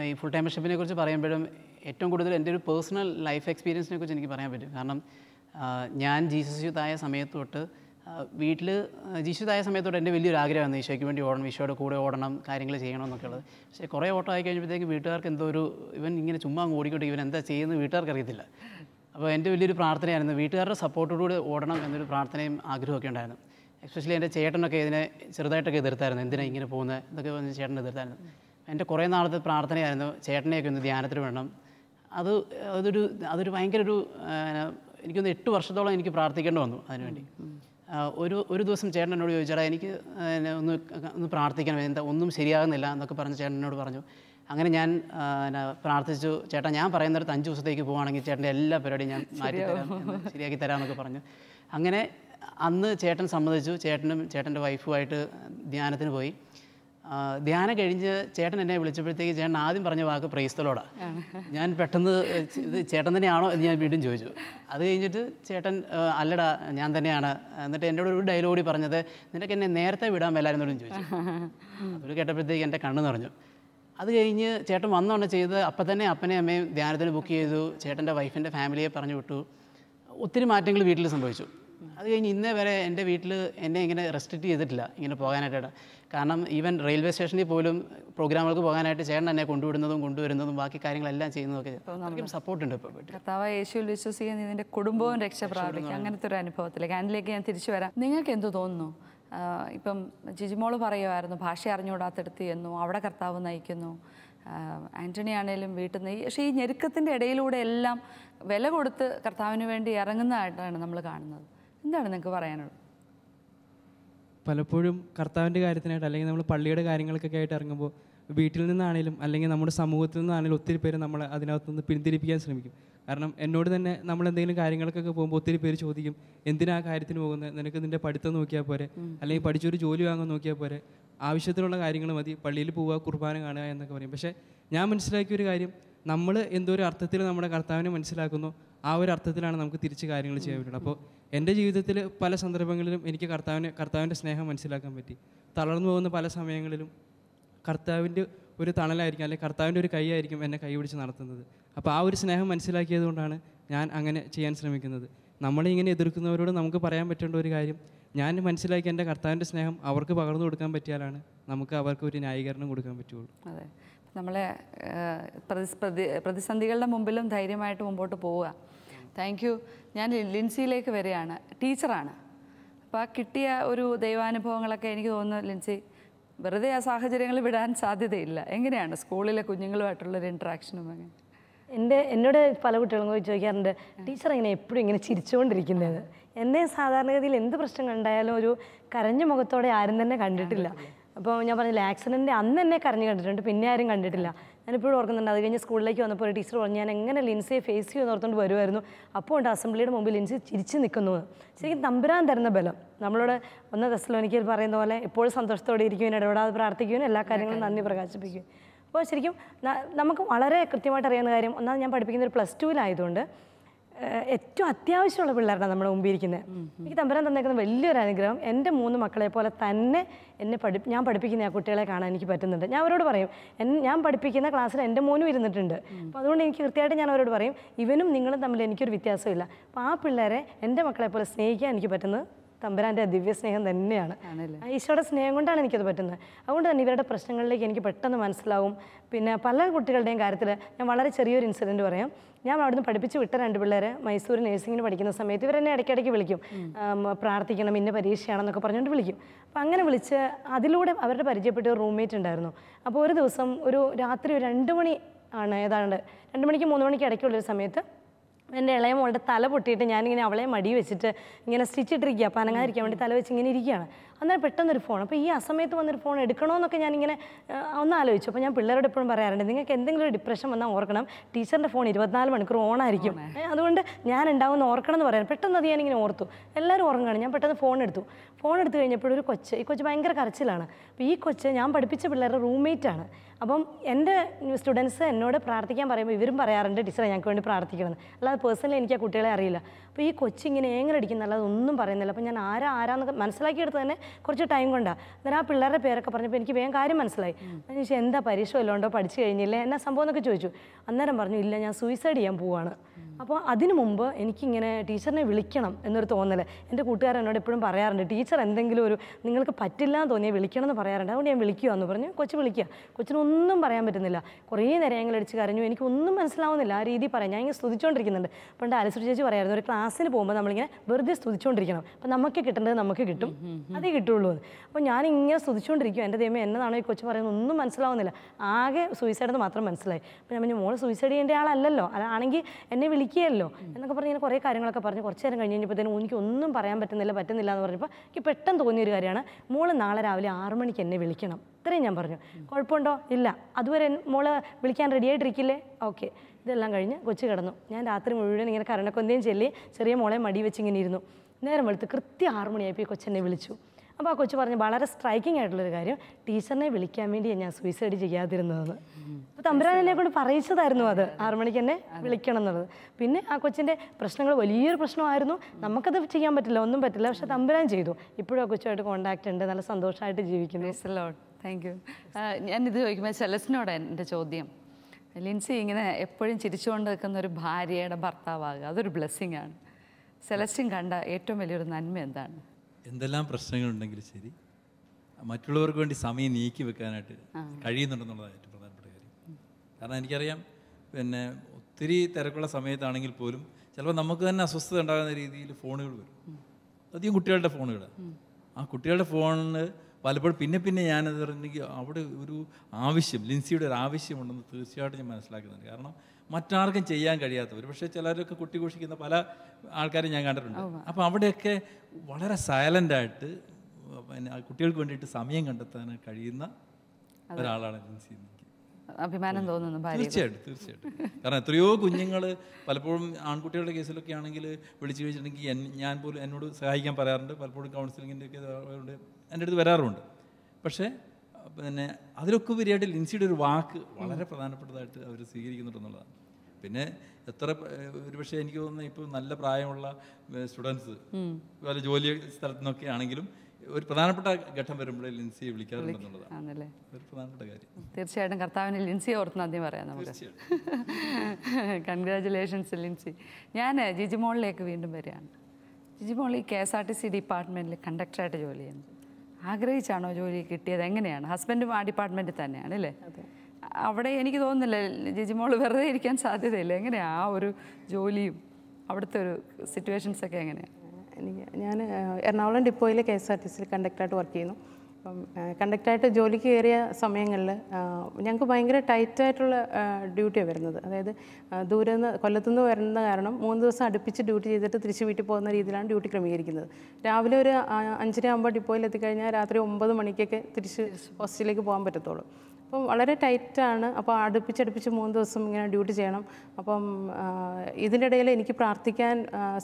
ഈ ഫുൾ ടൈമർഷിപ്പിനെ കുറിച്ച് പറയുമ്പോഴും ഏറ്റവും കൂടുതൽ എൻ്റെ ഒരു പേഴ്സണൽ ലൈഫ് എക്സ്പീരിയൻസിനെ കുറിച്ച് എനിക്ക് പറയാൻ പറ്റും കാരണം ഞാൻ ജീസസ് യൂത്തായ സമയത്ത് തൊട്ട് വീട്ടിൽ ജീശുതായ സമയത്തോടെ എൻ്റെ വലിയൊരു ആഗ്രഹമാണ് ഈശോയ്ക്ക് വേണ്ടി ഓടണം ഈശോയുടെ കൂടെ ഓടണം കാര്യങ്ങൾ ചെയ്യണം എന്നൊക്കെ ഉള്ളത് പക്ഷേ കുറേ ഓട്ടം ആയി കഴിഞ്ഞപ്പോഴത്തേക്ക് വീട്ടുകാർക്ക് എന്തോ ഒരു ഇവൻ ഇങ്ങനെ ചുമ്മാ ഓടിക്കോട്ടെ ഇവൻ എന്താ ചെയ്യുന്നത് വീട്ടുകാർക്ക് അറിയത്തില്ല അപ്പോൾ എൻ്റെ വലിയൊരു പ്രാർത്ഥനയായിരുന്നു വീട്ടുകാരുടെ സപ്പോർട്ടോടുകൂടി ഓടണം എന്നൊരു പ്രാർത്ഥനയും ആഗ്രഹമൊക്കെ ഉണ്ടായിരുന്നു എക്സ്പെഷ്യലി എൻ്റെ ചേട്ടനൊക്കെ ഇതിനെ ചെറുതായിട്ടൊക്കെ എതിർത്തായിരുന്നു എന്തിനാണ് ഇങ്ങനെ പോകുന്നത് ഇതൊക്കെ വന്ന് ചേട്ടൻ എതിർത്തായിരുന്നു എൻ്റെ കുറേ നാളത്തെ പ്രാർത്ഥനയായിരുന്നു ചേട്ടനെയൊക്കെ ഒന്ന് ധ്യാനത്തിന് വേണം അത് അതൊരു അതൊരു ഭയങ്കര ഒരു എനിക്കൊന്ന് എട്ട് വർഷത്തോളം എനിക്ക് പ്രാർത്ഥിക്കേണ്ടി വന്നു അതിനുവേണ്ടി ഒരു ഒരു ദിവസം ചേട്ടനോട് എന്നോട് ചോദിച്ചാടാ എനിക്ക് ഒന്ന് ഒന്ന് പ്രാർത്ഥിക്കണം എന്താ ഒന്നും ശരിയാകുന്നില്ല എന്നൊക്കെ പറഞ്ഞ് ചേട്ടനോട് പറഞ്ഞു അങ്ങനെ ഞാൻ പ്രാർത്ഥിച്ചു ചേട്ടാ ഞാൻ പറയുന്നിടത്ത് അഞ്ച് ദിവസത്തേക്ക് പോവുകയാണെങ്കിൽ ചേട്ടൻ്റെ എല്ലാ പരിപാടിയും ഞാൻ മാറ്റി തരാം ശരിയാക്കി തരാമെന്നൊക്കെ പറഞ്ഞു അങ്ങനെ അന്ന് ചേട്ടൻ സമ്മതിച്ചു ചേട്ടനും ചേട്ടൻ്റെ വൈഫുമായിട്ട് ധ്യാനത്തിന് പോയി ധ്യാനം കഴിഞ്ഞ് ചേട്ടൻ എന്നെ വിളിച്ചപ്പോഴത്തേക്ക് ചേട്ടൻ ആദ്യം പറഞ്ഞ വാക്ക് പ്രൈസ്തലോടാ ഞാൻ പെട്ടെന്ന് ഇത് ചേട്ടൻ തന്നെയാണോ എന്ന് ഞാൻ വീണ്ടും ചോദിച്ചു അത് കഴിഞ്ഞിട്ട് ചേട്ടൻ അല്ലടാ ഞാൻ തന്നെയാണ് എന്നിട്ട് എന്നോട് ഒരു ഡയലോഗി പറഞ്ഞത് നിനക്ക് എന്നെ നേരത്തെ വിടാൻ വല്ലായിരുന്നോടും ചോദിച്ചു അവർ കേട്ടപ്പോഴത്തേക്ക് എൻ്റെ കണ്ണ് നിറഞ്ഞു അത് കഴിഞ്ഞ് ചേട്ടൻ വന്നോണ്ട് ചെയ്ത് അപ്പം തന്നെ അപ്പനെയും അമ്മയും ധ്യാനത്തിന് ബുക്ക് ചെയ്തു ചേട്ടൻ്റെ വൈഫിൻ്റെ ഫാമിലിയെ പറഞ്ഞു വിട്ടു ഒത്തിരി മാറ്റങ്ങൾ വീട്ടിൽ സംഭവിച്ചു അത് കഴിഞ്ഞ് ഇന്നേ വരെ എൻ്റെ വീട്ടിൽ എന്നെ ഇങ്ങനെ റെസ്ട്രിക്റ്റ് ചെയ്തിട്ടില്ല ഇങ്ങനെ പോകാനായിട്ട് കാരണം ഈവൻ റെയിൽവേ സ്റ്റേഷനിൽ പോലും പ്രോഗ്രാമുകൾക്ക് പോകാനായിട്ട് ചേട്ടൻ എന്നെ കൊണ്ടുവിടുന്നതും കൊണ്ടുവരുന്നതും ബാക്കി കാര്യങ്ങളെല്ലാം ചെയ്യുന്നതൊക്കെ സപ്പോർട്ടുണ്ട് ഇപ്പോൾ യേശുവിൽ വിശ്വസിക്കുന്ന ഇതിൻ്റെ കുടുംബവും രക്ഷപ്രാപിക്കും അങ്ങനത്തെ ഒരു അനുഭവത്തിലേക്ക് അതിലേക്ക് ഞാൻ തിരിച്ചു വരാം നിങ്ങൾക്ക് എന്ത് തോന്നുന്നു ഇപ്പം ജിജിമോൾ പറയുമായിരുന്നു ഭാഷ അറിഞ്ഞുകൂടാത്തെടുത്ത് എന്നു അവിടെ കർത്താവ് നയിക്കുന്നു ആൻ്റണി ആണേലും വീട്ടിൽ നിന്ന് പക്ഷേ ഈ ഞെരുക്കത്തിൻ്റെ ഇടയിലൂടെ എല്ലാം വില കൊടുത്ത് കർത്താവിന് വേണ്ടി ഇറങ്ങുന്നതായിട്ടാണ് നമ്മൾ കാണുന്നത് എന്താണ് നിങ്ങൾക്ക് പറയാനുള്ളത് പലപ്പോഴും കർത്താവിൻ്റെ കാര്യത്തിനായിട്ട് അല്ലെങ്കിൽ നമ്മൾ പള്ളിയുടെ കാര്യങ്ങൾക്കൊക്കെ ആയിട്ട് ഇറങ്ങുമ്പോൾ വീട്ടിൽ നിന്നാണേലും അല്ലെങ്കിൽ നമ്മുടെ സമൂഹത്തിൽ നിന്നാണേലും ഒത്തിരി പേര് നമ്മളെ അതിനകത്തുനിന്ന് പിന്തിരിപ്പിക്കാൻ ശ്രമിക്കും കാരണം എന്നോട് തന്നെ നമ്മൾ എന്തെങ്കിലും കാര്യങ്ങൾക്കൊക്കെ പോകുമ്പോൾ ഒത്തിരി പേര് ചോദിക്കും എന്തിനാ കാര്യത്തിന് പോകുന്നത് നിനക്ക് നിന്റെ പഠിത്തം നോക്കിയാൽ പോരെ അല്ലെങ്കിൽ പഠിച്ചൊരു ജോലി വാങ്ങാൻ നോക്കിയാൽ പോരെ ആവശ്യത്തിലുള്ള കാര്യങ്ങൾ മതി പള്ളിയിൽ പോവുക കുർബാന കാണുക എന്നൊക്കെ പറയും പക്ഷേ ഞാൻ മനസ്സിലാക്കിയ ഒരു കാര്യം നമ്മൾ എന്തോ ഒരു അർത്ഥത്തിൽ നമ്മുടെ കർത്താവിനെ മനസ്സിലാക്കുന്നു ആ ഒരു അർത്ഥത്തിലാണ് നമുക്ക് തിരിച്ച് കാര്യങ്ങൾ ചെയ്യാൻ പറ്റുള്ളൂ അപ്പോൾ എൻ്റെ ജീവിതത്തിൽ പല സന്ദർഭങ്ങളിലും എനിക്ക് കർത്താവിനെ കർത്താവിൻ്റെ സ്നേഹം മനസ്സിലാക്കാൻ പറ്റി തളർന്നു പോകുന്ന പല സമയങ്ങളിലും കർത്താവിൻ്റെ ഒരു തണലായിരിക്കും അല്ലെങ്കിൽ കർത്താവിൻ്റെ ഒരു കൈയായിരിക്കും എന്നെ കൈ പിടിച്ച് നടത്തുന്നത് അപ്പോൾ ആ ഒരു സ്നേഹം മനസ്സിലാക്കിയതുകൊണ്ടാണ് ഞാൻ അങ്ങനെ ചെയ്യാൻ ശ്രമിക്കുന്നത് നമ്മളെ ഇങ്ങനെ എതിർക്കുന്നവരോട് നമുക്ക് പറയാൻ പറ്റേണ്ട ഒരു കാര്യം ഞാൻ മനസ്സിലാക്കി എൻ്റെ കർത്താവിൻ്റെ സ്നേഹം അവർക്ക് പകർന്നു കൊടുക്കാൻ പറ്റിയാലാണ് നമുക്ക് അവർക്ക് ഒരു ന്യായീകരണം കൊടുക്കാൻ പറ്റുള്ളൂ അതെ നമ്മളെ പ്രതി പ്രതിസന്ധികളുടെ മുമ്പിലും ധൈര്യമായിട്ട് മുമ്പോട്ട് പോവുക താങ്ക് യു ഞാൻ ലിൻസിയിലേക്ക് വരികയാണ് ടീച്ചറാണ് അപ്പോൾ ആ കിട്ടിയ ഒരു ദൈവാനുഭവങ്ങളൊക്കെ എനിക്ക് തോന്നുന്നു ലിൻസി വെറുതെ ആ സാഹചര്യങ്ങൾ വിടാൻ സാധ്യതയില്ല എങ്ങനെയാണ് സ്കൂളിലെ കുഞ്ഞുങ്ങളുമായിട്ടുള്ളൊരു ഇൻട്രാക്ഷനും അങ്ങനെ എൻ്റെ എന്നോട് പല കുട്ടികളും ചോദിക്കാറുണ്ട് ടീച്ചർ ഇങ്ങനെ എപ്പോഴും ഇങ്ങനെ ചിരിച്ചുകൊണ്ടിരിക്കുന്നത് എന്നെ സാധാരണഗതിയിൽ എന്ത് പ്രശ്നം ഉണ്ടായാലും ഒരു കരഞ്ഞ മുഖത്തോടെ ആരും തന്നെ കണ്ടിട്ടില്ല അപ്പോൾ ഞാൻ പറഞ്ഞില്ല ആക്സിഡൻറ്റ് അന്ന് തന്നെ കരഞ്ഞു കണ്ടിട്ടുണ്ട് പിന്നെ ആരും കണ്ടിട്ടില്ല ഞാനിപ്പോഴും ഓർക്കുന്നുണ്ട് അത് കഴിഞ്ഞ് സ്കൂളിലേക്ക് വന്നപ്പോൾ ഒരു ടീച്ചർ പറഞ്ഞു ഞാൻ എങ്ങനെ ലിൻസിയെ ഫേസ് ചെയ്യുമെന്ന് ഓർത്തുകൊണ്ട് വരുമായിരുന്നു അപ്പോൾ ഉണ്ട് അസംബ്ലിയുടെ മുമ്പിൽ ലിൻസി ചിരിച്ചു നിൽക്കുന്നു ശരിക്കും തമ്പുരാൻ തരുന്ന ബലം നമ്മളോട് ഒന്ന് എനിക്ക് പറയുന്ന പോലെ എപ്പോഴും സന്തോഷത്തോടെ ഇരിക്കുവാനും ഇടപെടാതെ പ്രാർത്ഥിക്കുവാനും എല്ലാ കാര്യങ്ങളും നന്ദി പ്രകാശിപ്പിക്കും അപ്പോൾ ശരിക്കും നമുക്ക് വളരെ കൃത്യമായിട്ട് അറിയാവുന്ന കാര്യം ഒന്നാമത് ഞാൻ പഠിപ്പിക്കുന്ന ഒരു പ്ലസ് ടുവിലായതുകൊണ്ട് ഏറ്റവും അത്യാവശ്യമുള്ള പിള്ളേരാണ് നമ്മുടെ മുമ്പിരിക്കുന്നത് എനിക്ക് തമ്പരാൻ തന്നേക്കുന്ന വലിയൊരു അനുഗ്രഹം എൻ്റെ മൂന്ന് മക്കളെ പോലെ തന്നെ എന്നെ പഠി ഞാൻ പഠിപ്പിക്കുന്ന ആ കുട്ടികളെ കാണാൻ എനിക്ക് പറ്റുന്നുണ്ട് ഞാൻ അവരോട് പറയും ഞാൻ പഠിപ്പിക്കുന്ന ക്ലാസ്സിൽ എൻ്റെ മോനും ഇരുന്നിട്ടുണ്ട് അപ്പോൾ അതുകൊണ്ട് എനിക്ക് കൃത്യമായിട്ട് ഞാൻ അവരോട് പറയും ഇവനും നിങ്ങളും തമ്മിൽ എനിക്കൊരു വ്യത്യാസമില്ല അപ്പോൾ ആ പിള്ളേരെ എൻ്റെ മക്കളെ പോലെ സ്നേഹിക്കാൻ എനിക്ക് പറ്റുന്നത് തമ്പരാൻ്റെ ദിവ്യ സ്നേഹം തന്നെയാണ് ഈശോയുടെ സ്നേഹം കൊണ്ടാണ് എനിക്കത് പറ്റുന്നത് അതുകൊണ്ട് തന്നെ ഇവരുടെ പ്രശ്നങ്ങളിലേക്ക് എനിക്ക് പെട്ടെന്ന് മനസ്സിലാവും പിന്നെ പല കുട്ടികളുടെയും കാര്യത്തിൽ ഞാൻ വളരെ ചെറിയൊരു ഇൻസിഡൻറ്റ് പറയാം ഞാൻ അവിടുന്ന് പഠിപ്പിച്ച് വിട്ട രണ്ട് പിള്ളേരെ മൈസൂർ നഴ്സിങ്ങിന് പഠിക്കുന്ന സമയത്ത് ഇവരെന്നെ ഇടയ്ക്കിടയ്ക്ക് വിളിക്കും പ്രാർത്ഥിക്കണം ഇന്ന പരീക്ഷയാണെന്നൊക്കെ പറഞ്ഞുകൊണ്ട് വിളിക്കും അപ്പം അങ്ങനെ വിളിച്ച് അതിലൂടെ അവരുടെ പരിചയപ്പെട്ട ഒരു റൂംമേറ്റ് ഉണ്ടായിരുന്നു അപ്പോൾ ഒരു ദിവസം ഒരു രാത്രി ഒരു രണ്ട് മണി ആണ് ഏതാണ്ട് രണ്ട് മണിക്ക് മൂന്ന് മണിക്ക് ഇടയ്ക്കുള്ളൊരു സമയത്ത് എൻ്റെ ഇളയ മോളുടെ തല പൊട്ടിയിട്ട് ഞാനിങ്ങനെ അവളെ മടി വെച്ചിട്ട് ഇങ്ങനെ സ്റ്റിച്ചിട്ടിരിക്കുക പനങ്ങാതിരിക്കാൻ വേണ്ടി തല വെച്ച് ഇങ്ങനെ ഇരിക്കുകയാണ് അന്നേരം പെട്ടെന്നൊരു ഫോൺ അപ്പോൾ ഈ അസമയത്ത് വന്നൊരു ഫോൺ എടുക്കണമെന്നൊക്കെ ഞാനിങ്ങനെ ഒന്ന് ആലോചിച്ചു അപ്പോൾ ഞാൻ പിള്ളേരോട് എപ്പോഴും പറയാറുണ്ട് നിങ്ങൾക്ക് എന്തെങ്കിലും ഒരു ഡിപ്രഷൻ വന്നാൽ ഓർക്കണം ടീച്ചറിൻ്റെ ഫോൺ ഇരുപത്തിനാല് മണിക്കൂർ ഓൺ ആയിരിക്കും അതുകൊണ്ട് ഞാൻ ഉണ്ടാവുമെന്ന് ഓർക്കണം എന്ന് പറയാൻ പെട്ടെന്ന് അത് ഞാനിങ്ങനെ ഓർത്തു എല്ലാവരും ഉറങ്ങുകയാണ് ഞാൻ പെട്ടെന്ന് ഫോൺ എടുത്തു ഫോൺ എടുത്തു കഴിഞ്ഞപ്പോഴൊരു കൊച്ച് ഈ കൊച്ച് ഭയങ്കര കരച്ചിലാണ് അപ്പോൾ ഈ കൊച്ച് ഞാൻ പഠിപ്പിച്ച പിള്ളേരുടെ റൂംമേറ്റ് ആണ് അപ്പം എൻ്റെ സ്റ്റുഡൻസ് എന്നോട് പ്രാർത്ഥിക്കാൻ പറയുമ്പോൾ ഇവരും പറയാറുണ്ട് ടീച്ചറെ ഞങ്ങൾക്ക് വേണ്ടി പ്രാർത്ഥിക്കണമെന്ന് അല്ലാതെ പേഴ്സണലി എനിക്ക് ആ കുട്ടികളെ അറിയില്ല അപ്പോൾ ഈ കൊച്ച് ഇങ്ങനെ ഏങ്ങനെ അടിക്കുന്ന അല്ലാതെ ഒന്നും പറയുന്നില്ല അപ്പോൾ ഞാൻ ആരാ ആരാന്നൊക്കെ മനസ്സിലാക്കിയെടുത്ത് തന്നെ കുറച്ച് ടൈം കൊണ്ടാണ് അന്നേരം ആ പിള്ളേരുടെ പേരൊക്കെ പറഞ്ഞപ്പോൾ എനിക്ക് വേഗം കാര്യം മനസ്സിലായി അതിന് ശേഷം എന്താ പരീക്ഷ വല്ലതുകൊണ്ടോ പഠിച്ചു കഴിഞ്ഞില്ലേ എന്നാ സംഭവം എന്നൊക്കെ ചോദിച്ചു അന്നേരം പറഞ്ഞു ഇല്ല ഞാൻ സൂയിസൈഡ് ചെയ്യാൻ പോവാണ് അപ്പോൾ അതിനു മുമ്പ് എനിക്കിങ്ങനെ ടീച്ചറിനെ വിളിക്കണം എന്നൊരു തോന്നൽ എൻ്റെ കൂട്ടുകാരെന്നോട് എന്നോട് എപ്പോഴും പറയാറുണ്ട് ടീച്ചർ എന്തെങ്കിലും ഒരു നിങ്ങൾക്ക് പറ്റില്ല എന്ന് തോന്നിയാൽ വിളിക്കണമെന്ന് പറയാറുണ്ട് അതുകൊണ്ട് ഞാൻ വിളിക്കുക എന്ന് പറഞ്ഞു കൊച്ച് വിളിക്കുക കൊച്ചിനൊന്നും പറയാൻ പറ്റുന്നില്ല കുറേ നേരങ്ങൾ അടിച്ച് കരഞ്ഞു എനിക്കൊന്നും മനസ്സിലാവുന്നില്ല ആ രീതി പറയാം ഞാൻ ഇങ്ങനെ സ്തുതിച്ചുകൊണ്ടിരിക്കുന്നുണ്ട് പണ്ട് അലസുരി ചേച്ചി പറയായിരുന്നു ഒരു ക്ലാസ്സിന് പോകുമ്പോൾ നമ്മളിങ്ങനെ വെറുതെ സ്തുതിച്ചുകൊണ്ടിരിക്കണം അപ്പം നമുക്ക് കിട്ടേണ്ടത് നമുക്ക് കിട്ടും അതേ കിട്ടുള്ളൂ അപ്പോൾ ഞാനിങ്ങനെ സ്തുതിച്ചുകൊണ്ടിരിക്കും എൻ്റെ ദൈവം എന്നതാണോ ഈ കൊച്ചു പറയുന്നത് ഒന്നും മനസ്സിലാവുന്നില്ല ആകെ സൂയിസൈഡ് എന്ന് മാത്രം മനസ്സിലായി അപ്പോൾ ഞാൻ പറഞ്ഞു മോള് സൂയിസൈഡ് ചെയ്യേണ്ട ആളല്ലല്ലോ അതാണെങ്കിൽ എന്നെ വിളിക്കുകയല്ലോ എന്നൊക്കെ പറഞ്ഞ് ഇങ്ങനെ കുറേ കാര്യങ്ങളൊക്കെ പറഞ്ഞ് കുറച്ച് നേരം കഴിഞ്ഞ് കഴിഞ്ഞപ്പോഴത്തേനും എനിക്ക് ഒന്നും പറയാൻ പറ്റുന്നില്ല പറ്റുന്നില്ല എന്ന് പറഞ്ഞപ്പോൾ എനിക്ക് പെട്ടെന്ന് തോന്നിയൊരു കാര്യമാണ് മോള് നാളെ രാവിലെ ആറ് മണിക്ക് എന്നെ വിളിക്കണം ഇത്രയും ഞാൻ പറഞ്ഞു കുഴപ്പമുണ്ടോ ഇല്ല അതുവരെ മോള് വിളിക്കാൻ റെഡി ആയിട്ടിരിക്കില്ലേ ഓക്കെ ഇതെല്ലാം കഴിഞ്ഞ് കൊച്ചു കിടന്നു ഞാൻ രാത്രി മുഴുവൻ ഇങ്ങനെ കരണക്കൊന്തയും ചെല്ലി ചെറിയ മോളെ മടി വെച്ച് ഇങ്ങനെ ഇരുന്നു നേരം വെളുത്ത് കൃത്യം ആറ് മണിയായപ്പോൾ കൊച്ചെന്നെ വിളിച്ചു അപ്പോൾ ആ കൊച്ചു പറഞ്ഞു വളരെ സ്ട്രൈക്കിംഗ് ആയിട്ടുള്ളൊരു കാര്യം ടീച്ചറിനെ വിളിക്കാൻ വേണ്ടി ഞാൻ സൂയിസൈഡ് ചെയ്യാതിരുന്നതെന്ന് അപ്പോൾ തമ്പുരാൻ എന്നെ കൊണ്ട് പറയിച്ചതായിരുന്നു അത് ആറുമണിക്ക് എന്നെ വിളിക്കണം എന്നുള്ളത് പിന്നെ ആ കൊച്ചിൻ്റെ പ്രശ്നങ്ങൾ വലിയൊരു പ്രശ്നമായിരുന്നു നമുക്കത് ചെയ്യാൻ പറ്റില്ല ഒന്നും പറ്റില്ല പക്ഷെ തമ്പുരാൻ ചെയ്തു ഇപ്പോഴും ആ കൊച്ചുമായിട്ട് കോൺടാക്റ്റ് ഉണ്ട് നല്ല സന്തോഷമായിട്ട് ജീവിക്കുന്നു താങ്ക് യു ഞാനിത് ചോദിക്കുമ്പോൾ സെലസിനോട് എൻ്റെ ചോദ്യം ലിൻസി ഇങ്ങനെ എപ്പോഴും ചിരിച്ചുകൊണ്ട് നിൽക്കുന്ന ഒരു ഭാര്യയുടെ ഭർത്താവാകുക അതൊരു ബ്ലെസ്സിങ് ആണ് സെലസ്റ്റിൻ കണ്ട ഏറ്റവും വലിയൊരു നന്മ എന്താണ് എന്തെല്ലാം പ്രശ്നങ്ങളുണ്ടെങ്കിലും ശരി മറ്റുള്ളവർക്ക് വേണ്ടി സമയം നീക്കി വെക്കാനായിട്ട് കഴിയുന്നുണ്ടെന്നുള്ളതാണ് ഏറ്റവും പ്രധാനപ്പെട്ട കാര്യം കാരണം എനിക്കറിയാം പിന്നെ ഒത്തിരി തിരക്കുള്ള സമയത്താണെങ്കിൽ പോലും ചിലപ്പോൾ നമുക്ക് തന്നെ അസ്വസ്ഥത ഉണ്ടാകുന്ന രീതിയിൽ ഫോണുകൾ വരും അധികം കുട്ടികളുടെ ഫോണുകൾ ആ കുട്ടികളുടെ ഫോണിൽ പലപ്പോഴും പിന്നെ പിന്നെ ഞാനത് പറഞ്ഞെങ്കിൽ അവിടെ ഒരു ആവശ്യം ലിൻസിയുടെ ഒരു ആവശ്യമുണ്ടെന്ന് തീർച്ചയായിട്ടും ഞാൻ മനസ്സിലാക്കുന്നുണ്ട് കാരണം മറ്റാർക്കും ചെയ്യാൻ കഴിയാത്തവർ പക്ഷേ ചിലരൊക്കെ കുട്ടി ഘോഷിക്കുന്ന പല ആൾക്കാരും ഞാൻ കണ്ടിട്ടുണ്ട് അപ്പോൾ അവിടെയൊക്കെ വളരെ സൈലൻ്റായിട്ട് പിന്നെ കുട്ടികൾക്ക് വേണ്ടിയിട്ട് സമയം കണ്ടെത്താൻ കഴിയുന്ന ഒരാളാണ് അഭിമാനം തോന്നുന്നു തീർച്ചയായിട്ടും തീർച്ചയായിട്ടും കാരണം എത്രയോ കുഞ്ഞുങ്ങൾ പലപ്പോഴും ആൺകുട്ടികളുടെ കേസിലൊക്കെ ആണെങ്കിൽ വിളിച്ചു കഴിച്ചിട്ടുണ്ടെങ്കിൽ ഞാൻ പോലും എന്നോട് സഹായിക്കാൻ പറയാറുണ്ട് പലപ്പോഴും കൗൺസിലിങ്ങിൻ്റെ ഒക്കെ എൻ്റെ അടുത്ത് വരാറുണ്ട് പക്ഷേ പിന്നെ അതിലൊക്കെ ഉപരിയായിട്ട് ലിൻസിയുടെ ഒരു വാക്ക് വളരെ പ്രധാനപ്പെട്ടതായിട്ട് അവർ സ്വീകരിക്കുന്നുണ്ടെന്നുള്ളതാണ് പിന്നെ എത്ര ഒരുപക്ഷെ എനിക്ക് തോന്നുന്നു ഇപ്പം നല്ല പ്രായമുള്ള സ്റ്റുഡൻസ് അതുപോലെ ജോലി സ്ഥലത്തു നിന്നൊക്കെ ആണെങ്കിലും ഒരു പ്രധാനപ്പെട്ട ഘട്ടം വരുമ്പോഴേ ലിൻസിയെ വിളിക്കാറുണ്ടെന്നുള്ളതാണ് ഒരു പ്രധാനപ്പെട്ട കാര്യം തീർച്ചയായിട്ടും കർത്താവിനെ ലിൻസിയെ ഓർത്ത് ആദ്യം പറയാം നമുക്ക് കൺഗ്രാചുലേഷൻസ് ലിൻസി ഞാൻ ജിജിമോളിലേക്ക് വീണ്ടും വരികയാണ് ജിജിമോൾ ഈ K S R T C ഡിപ്പാർട്ട്മെന്റിൽ കണ്ടക്ടറായിട്ട് ജോലി ചെയ്യുന്നു ആഗ്രഹിച്ചാണോ ജോലി കിട്ടിയത് എങ്ങനെയാണ് ഹസ്ബൻഡും ആ ഡിപ്പാർട്ട്മെൻറ്റിൽ തന്നെയാണ് അല്ലേ അവിടെ എനിക്ക് തോന്നുന്നില്ല മോൾ വെറുതെ ഇരിക്കാൻ സാധ്യതയില്ല എങ്ങനെയാണ് ആ ഒരു ജോലിയും അവിടുത്തെ ഒരു സിറ്റുവേഷൻസൊക്കെ എങ്ങനെയാണ് എനിക്ക് ഞാൻ എറണാകുളം ഡിപ്പോയിലെ കെ എസ് ആർ ടി സിയിൽ കണ്ടക്ടറായിട്ട് വർക്ക് ചെയ്യുന്നു അപ്പം കണ്ടക്ടറായിട്ട് ജോലിക്ക് കയറിയ സമയങ്ങളിൽ ഞങ്ങൾക്ക് ഭയങ്കര ടൈറ്റായിട്ടുള്ള ഡ്യൂട്ടിയാണ് വരുന്നത് അതായത് ദൂരെ നിന്ന് കൊല്ലത്തുനിന്ന് വരുന്നത് കാരണം മൂന്ന് ദിവസം അടുപ്പിച്ച് ഡ്യൂട്ടി ചെയ്തിട്ട് തിരിച്ച് വീട്ടിൽ പോകുന്ന രീതിയിലാണ് ഡ്യൂട്ടി ക്രമീകരിക്കുന്നത് രാവിലെ ഒരു അഞ്ചര ആകുമ്പോൾ ഡിപ്പോയിൽ എത്തിക്കഴിഞ്ഞാൽ രാത്രി ഒമ്പത് മണിക്കൊക്കെ തിരിച്ച് ഹോസ്റ്റലിലേക്ക് പോകാൻ പറ്റത്തുള്ളൂ അപ്പം വളരെ ടൈറ്റാണ് അപ്പോൾ അടുപ്പിച്ചടുപ്പിച്ച് മൂന്ന് ദിവസം ഇങ്ങനെ ഡ്യൂട്ടി ചെയ്യണം അപ്പം ഇതിനിടയിൽ എനിക്ക് പ്രാർത്ഥിക്കാൻ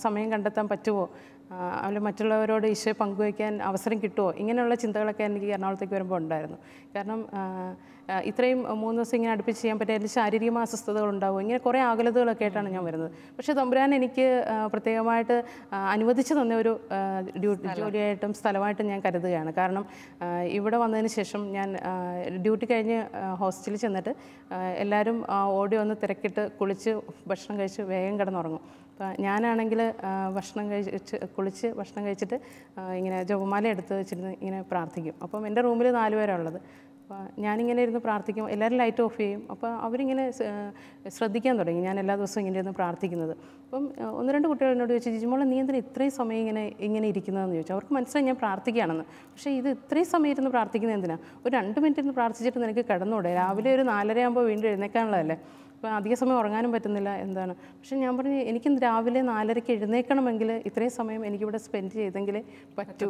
സമയം കണ്ടെത്താൻ പറ്റുമോ അല്ല മറ്റുള്ളവരോട് ഈശോയെ പങ്കുവയ്ക്കാൻ അവസരം കിട്ടുമോ ഇങ്ങനെയുള്ള ചിന്തകളൊക്കെ എനിക്ക് എറണാകുളത്തേക്ക് വരുമ്പോൾ ഉണ്ടായിരുന്നു കാരണം ഇത്രയും മൂന്ന് ദിവസം ഇങ്ങനെ അടുപ്പിച്ച് ചെയ്യാൻ പറ്റുക ശാരീരികമായ അസ്വസ്ഥതകൾ ഉണ്ടാവും ഇങ്ങനെ കുറേ ആകുലതകളൊക്കെ ആയിട്ടാണ് ഞാൻ വരുന്നത് പക്ഷേ തമ്പുരാൻ എനിക്ക് പ്രത്യേകമായിട്ട് അനുവദിച്ചു തന്ന ഒരു ഡ്യൂട്ടി ജോലിയായിട്ടും സ്ഥലമായിട്ടും ഞാൻ കരുതുകയാണ് കാരണം ഇവിടെ വന്നതിന് ശേഷം ഞാൻ ഡ്യൂട്ടി കഴിഞ്ഞ് ഹോസ്റ്റലിൽ ചെന്നിട്ട് എല്ലാവരും ഓടി വന്ന് തിരക്കിട്ട് കുളിച്ച് ഭക്ഷണം കഴിച്ച് വേഗം കിടന്നുറങ്ങും അപ്പം ഞാനാണെങ്കിൽ ഭക്ഷണം കഴിച്ച് കുളിച്ച് ഭക്ഷണം കഴിച്ചിട്ട് ഇങ്ങനെ ജപമാല എടുത്ത് വെച്ചിരുന്ന് ഇങ്ങനെ പ്രാർത്ഥിക്കും അപ്പം എൻ്റെ റൂമിൽ നാല് ഉള്ളത് അപ്പോൾ ഞാനിങ്ങനെ ഇരുന്ന് പ്രാർത്ഥിക്കും എല്ലാവരും ലൈറ്റ് ഓഫ് ചെയ്യും അപ്പോൾ അവരിങ്ങനെ ശ്രദ്ധിക്കാൻ തുടങ്ങി ഞാൻ എല്ലാ ദിവസവും ഇങ്ങനെ ഇരുന്ന് പ്രാർത്ഥിക്കുന്നത് അപ്പം ഒന്ന് രണ്ട് കുട്ടികൾ എന്നോട് ചോദിച്ചു ജിജിമോളെ നീ എന്തിനാ ഇത്രയും സമയം ഇങ്ങനെ ഇങ്ങനെ ഇരിക്കുന്നതെന്ന് ചോദിച്ചു അവർക്ക് മനസ്സിലായി ഞാൻ പ്രാർത്ഥിക്കുകയാണെന്ന് പക്ഷേ ഇത് ഇത്രയും സമയം ഇരുന്ന് പ്രാർത്ഥിക്കുന്നത് എന്തിനാണ് ഒരു രണ്ട് മിനിറ്റ് ഇരുന്ന് പ്രാർത്ഥിച്ചിട്ട് നിനക്ക് കിടന്നൂടെ രാവിലെ ഒരു നാലര ആകുമ്പോൾ വീണ്ടും എഴുന്നേക്കാനുള്ളതല്ലേ അപ്പോൾ അധിക സമയം ഉറങ്ങാനും പറ്റുന്നില്ല എന്താണ് പക്ഷേ ഞാൻ പറഞ്ഞു എനിക്ക് രാവിലെ നാലരയ്ക്ക് എഴുന്നേൽക്കണമെങ്കിൽ ഇത്രയും സമയം എനിക്കിവിടെ സ്പെൻഡ് ചെയ്തെങ്കിൽ പറ്റൂ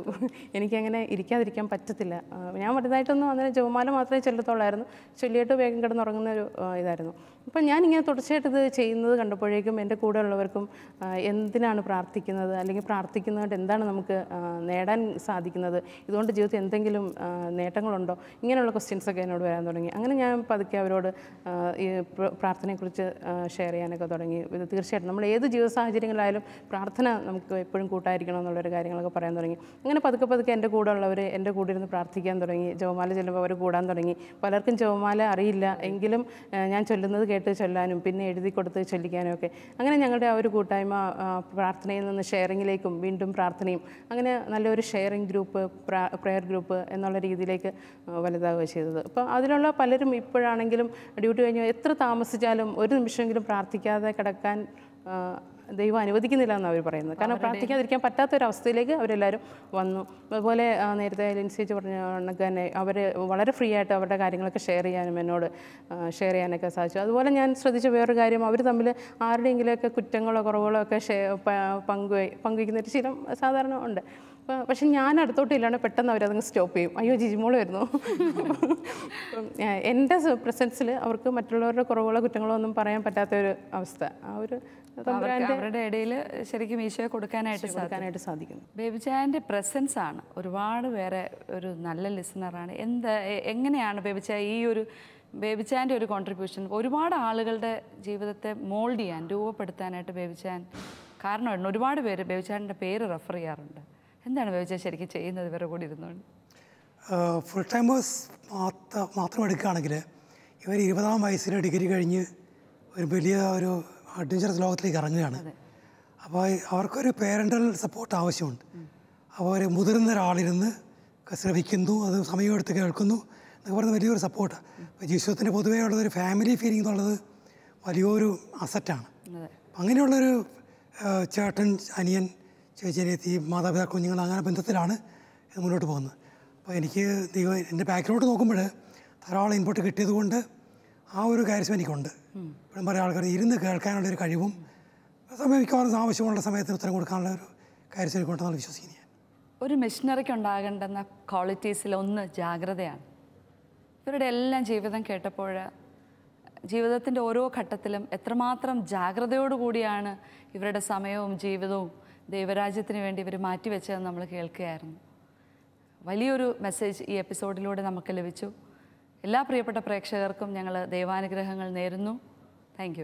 എനിക്കങ്ങനെ ഇരിക്കാതിരിക്കാൻ പറ്റത്തില്ല ഞാൻ വലുതായിട്ടൊന്നും അങ്ങനെ ജവമാല മാത്രമേ ചെല്ലത്തോളായിരുന്നു ചൊല്ലിയിട്ട് വേഗം കിടന്നുറങ്ങുന്ന ഒരു ഇതായിരുന്നു അപ്പം ഞാനിങ്ങനെ തുടർച്ചയായിട്ട് ഇത് ചെയ്യുന്നത് കണ്ടപ്പോഴേക്കും എൻ്റെ കൂടെ ഉള്ളവർക്കും എന്തിനാണ് പ്രാർത്ഥിക്കുന്നത് അല്ലെങ്കിൽ പ്രാർത്ഥിക്കുന്നതുകൊണ്ട് എന്താണ് നമുക്ക് നേടാൻ സാധിക്കുന്നത് ഇതുകൊണ്ട് ജീവിതത്തിൽ എന്തെങ്കിലും നേട്ടങ്ങളുണ്ടോ ഇങ്ങനെയുള്ള ക്വസ്റ്റ്യൻസൊക്കെ എന്നോട് വരാൻ തുടങ്ങി അങ്ങനെ ഞാൻ പതുക്കെ അവരോട് ഈ പ്രാർത്ഥനയെക്കുറിച്ച് ഷെയർ ചെയ്യാനൊക്കെ തുടങ്ങി ഇത് തീർച്ചയായിട്ടും നമ്മൾ ഏത് ജീവിത സാഹചര്യങ്ങളായാലും പ്രാർത്ഥന നമുക്ക് എപ്പോഴും കൂട്ടായിരിക്കണം എന്നുള്ളൊരു കാര്യങ്ങളൊക്കെ പറയാൻ തുടങ്ങി അങ്ങനെ പതുക്കെ പതുക്കെ എൻ്റെ കൂടെ ഉള്ളവർ എൻ്റെ കൂടെ ഇരുന്ന് പ്രാർത്ഥിക്കാൻ തുടങ്ങി ജവമാല ചെല്ലുമ്പോൾ അവർ കൂടാൻ തുടങ്ങി പലർക്കും ജവമാല അറിയില്ല എങ്കിലും ഞാൻ ചൊല്ലുന്നത് കേട്ട് ചൊല്ലാനും പിന്നെ എഴുതി കൊടുത്ത് ചൊല്ലിക്കാനും ഒക്കെ അങ്ങനെ ഞങ്ങളുടെ ആ ഒരു കൂട്ടായ്മ പ്രാർത്ഥനയിൽ നിന്ന് ഷെയറിങ്ങിലേക്കും വീണ്ടും പ്രാർത്ഥനയും അങ്ങനെ നല്ലൊരു ഷെയറിംഗ് ഗ്രൂപ്പ് പ്രെയർ ഗ്രൂപ്പ് എന്നുള്ള രീതിയിലേക്ക് വലുതാവുക ചെയ്തത് അപ്പോൾ അതിലുള്ള പലരും ഇപ്പോഴാണെങ്കിലും ഡ്യൂട്ടി കഴിഞ്ഞാൽ എത്ര താമസിച്ചാലും ഒരു നിമിഷമെങ്കിലും പ്രാർത്ഥിക്കാതെ കിടക്കാൻ ദൈവം അനുവദിക്കുന്നില്ല എന്നാണ് അവർ പറയുന്നത് കാരണം പ്രാർത്ഥിക്കാതിരിക്കാൻ പറ്റാത്തൊരവസ്ഥയിലേക്ക് അവരെല്ലാവരും വന്നു അതുപോലെ നേരത്തെ ലിൻസേജ് പറഞ്ഞ കണക്ക് തന്നെ അവർ വളരെ ഫ്രീ ആയിട്ട് അവരുടെ കാര്യങ്ങളൊക്കെ ഷെയർ ചെയ്യാനും എന്നോട് ഷെയർ ചെയ്യാനൊക്കെ സാധിച്ചു അതുപോലെ ഞാൻ ശ്രദ്ധിച്ച വേറൊരു കാര്യം അവർ തമ്മിൽ ആരുടെയെങ്കിലുമൊക്കെ കുറ്റങ്ങളോ കുറവുകളോ ഒക്കെ പങ്കു പങ്കുവയ്ക്കുന്ന ഒരു ശീലം സാധാരണ ഉണ്ട് പക്ഷെ ഞാൻ അടുത്തോട്ട് ഇല്ലാണ്ട് പെട്ടെന്ന് അവരതങ്ങ് സ്റ്റോപ്പ് ചെയ്യും അയ്യോ ജിജിമോൾ വരുന്നു എൻ്റെ പ്രസൻസിൽ അവർക്ക് മറ്റുള്ളവരുടെ കുറവുകളോ കുറ്റങ്ങളോ ഒന്നും പറയാൻ പറ്റാത്ത ഒരു അവസ്ഥ ആ ഒരു അവരുടെ ഇടയിൽ ശരിക്കും ഈശോയെ കൊടുക്കാനായിട്ട് കൊടുക്കാനായിട്ട് സാധിക്കുന്നു ബേബിച്ചായൻ്റെ പ്രസൻസ് ആണ് ഒരുപാട് പേരെ ഒരു നല്ല ലിസണറാണ് എന്താ എങ്ങനെയാണ് ബേബിച്ച ഈ ഒരു ബേബിച്ചാൻ്റെ ഒരു കോൺട്രിബ്യൂഷൻ ഒരുപാട് ആളുകളുടെ ജീവിതത്തെ മോൾഡ് ചെയ്യാൻ രൂപപ്പെടുത്താനായിട്ട് ബേബിച്ചാൻ കാരണമായിരുന്നു ഒരുപാട് പേര് ബേബിച്ചാൻ്റെ പേര് റെഫർ ചെയ്യാറുണ്ട് എന്താണ് ബേബിച്ചാൻ ശരിക്കും ചെയ്യുന്നത് ഇവരെ കൂടി ഇരുന്നുകൊണ്ട് ഫുൾ ടൈമേഴ്സ് മാത്രം എടുക്കുകയാണെങ്കിൽ ഇവർ ഇരുപതാം വയസ്സിൽ ഡിഗ്രി കഴിഞ്ഞ് ഒരു വലിയ ഒരു ടീച്ചേഴ്സ് ലോകത്തിലേക്ക് ഇറങ്ങുകയാണ് അപ്പോൾ അവർക്കൊരു പേരൻ്റൽ സപ്പോർട്ട് ആവശ്യമുണ്ട് അപ്പോൾ ഒരു മുതിർന്ന ഒരാളിരുന്ന് ശ്രമിക്കുന്നു അത് സമയമെടുത്ത് കേൾക്കുന്നു എന്നൊക്കെ പറയുന്നത് വലിയൊരു സപ്പോർട്ടാണ് അപ്പോൾ ജീവിതത്തിൻ്റെ പൊതുവേ ഉള്ളൊരു ഫാമിലി ഫീലിംഗ് എന്നുള്ളത് വലിയൊരു അസറ്റാണ് അങ്ങനെയുള്ളൊരു ചേട്ടൻ അനിയൻ ചേച്ചി അനിയത്തി മാതാപിതാ കുഞ്ഞുങ്ങൾ അങ്ങനെ ബന്ധത്തിലാണ് ഇത് മുന്നോട്ട് പോകുന്നത് അപ്പോൾ എനിക്ക് ദൈവം എൻ്റെ ബാക്ക്ഗ്രൗണ്ട് നോക്കുമ്പോൾ ധാരാളം ഇൻപുട്ട് കൊണ്ട് ആ ഒരു കാര്യം എനിക്കുണ്ട് ഇപ്പോഴും പല ആൾക്കാർ ഇരുന്ന് കേൾക്കാനുള്ളൊരു കഴിവും സമയം മിക്കവാറും ആവശ്യമുള്ള സമയത്തിന് ഉത്തരം കൊടുക്കാനുള്ള ഒരു കാര്യത്തിലേക്കുണ്ടെന്നാണ് വിശ്വസിക്കുന്നത് ഒരു മെഷീനറിക്ക് ഉണ്ടാകേണ്ടെന്ന ക്വാളിറ്റീസിൽ ഒന്ന് ജാഗ്രതയാണ് ഇവരുടെ എല്ലാം ജീവിതം കേട്ടപ്പോൾ ജീവിതത്തിൻ്റെ ഓരോ ഘട്ടത്തിലും എത്രമാത്രം ജാഗ്രതയോടുകൂടിയാണ് ഇവരുടെ സമയവും ജീവിതവും ദൈവരാജ്യത്തിന് വേണ്ടി ഇവർ മാറ്റിവെച്ചതെന്ന് നമ്മൾ കേൾക്കുകയായിരുന്നു വലിയൊരു മെസ്സേജ് ഈ എപ്പിസോഡിലൂടെ നമുക്ക് ലഭിച്ചു എല്ലാ പ്രിയപ്പെട്ട പ്രേക്ഷകർക്കും ഞങ്ങൾ ദൈവാനുഗ്രഹങ്ങൾ നേരുന്നു താങ്ക്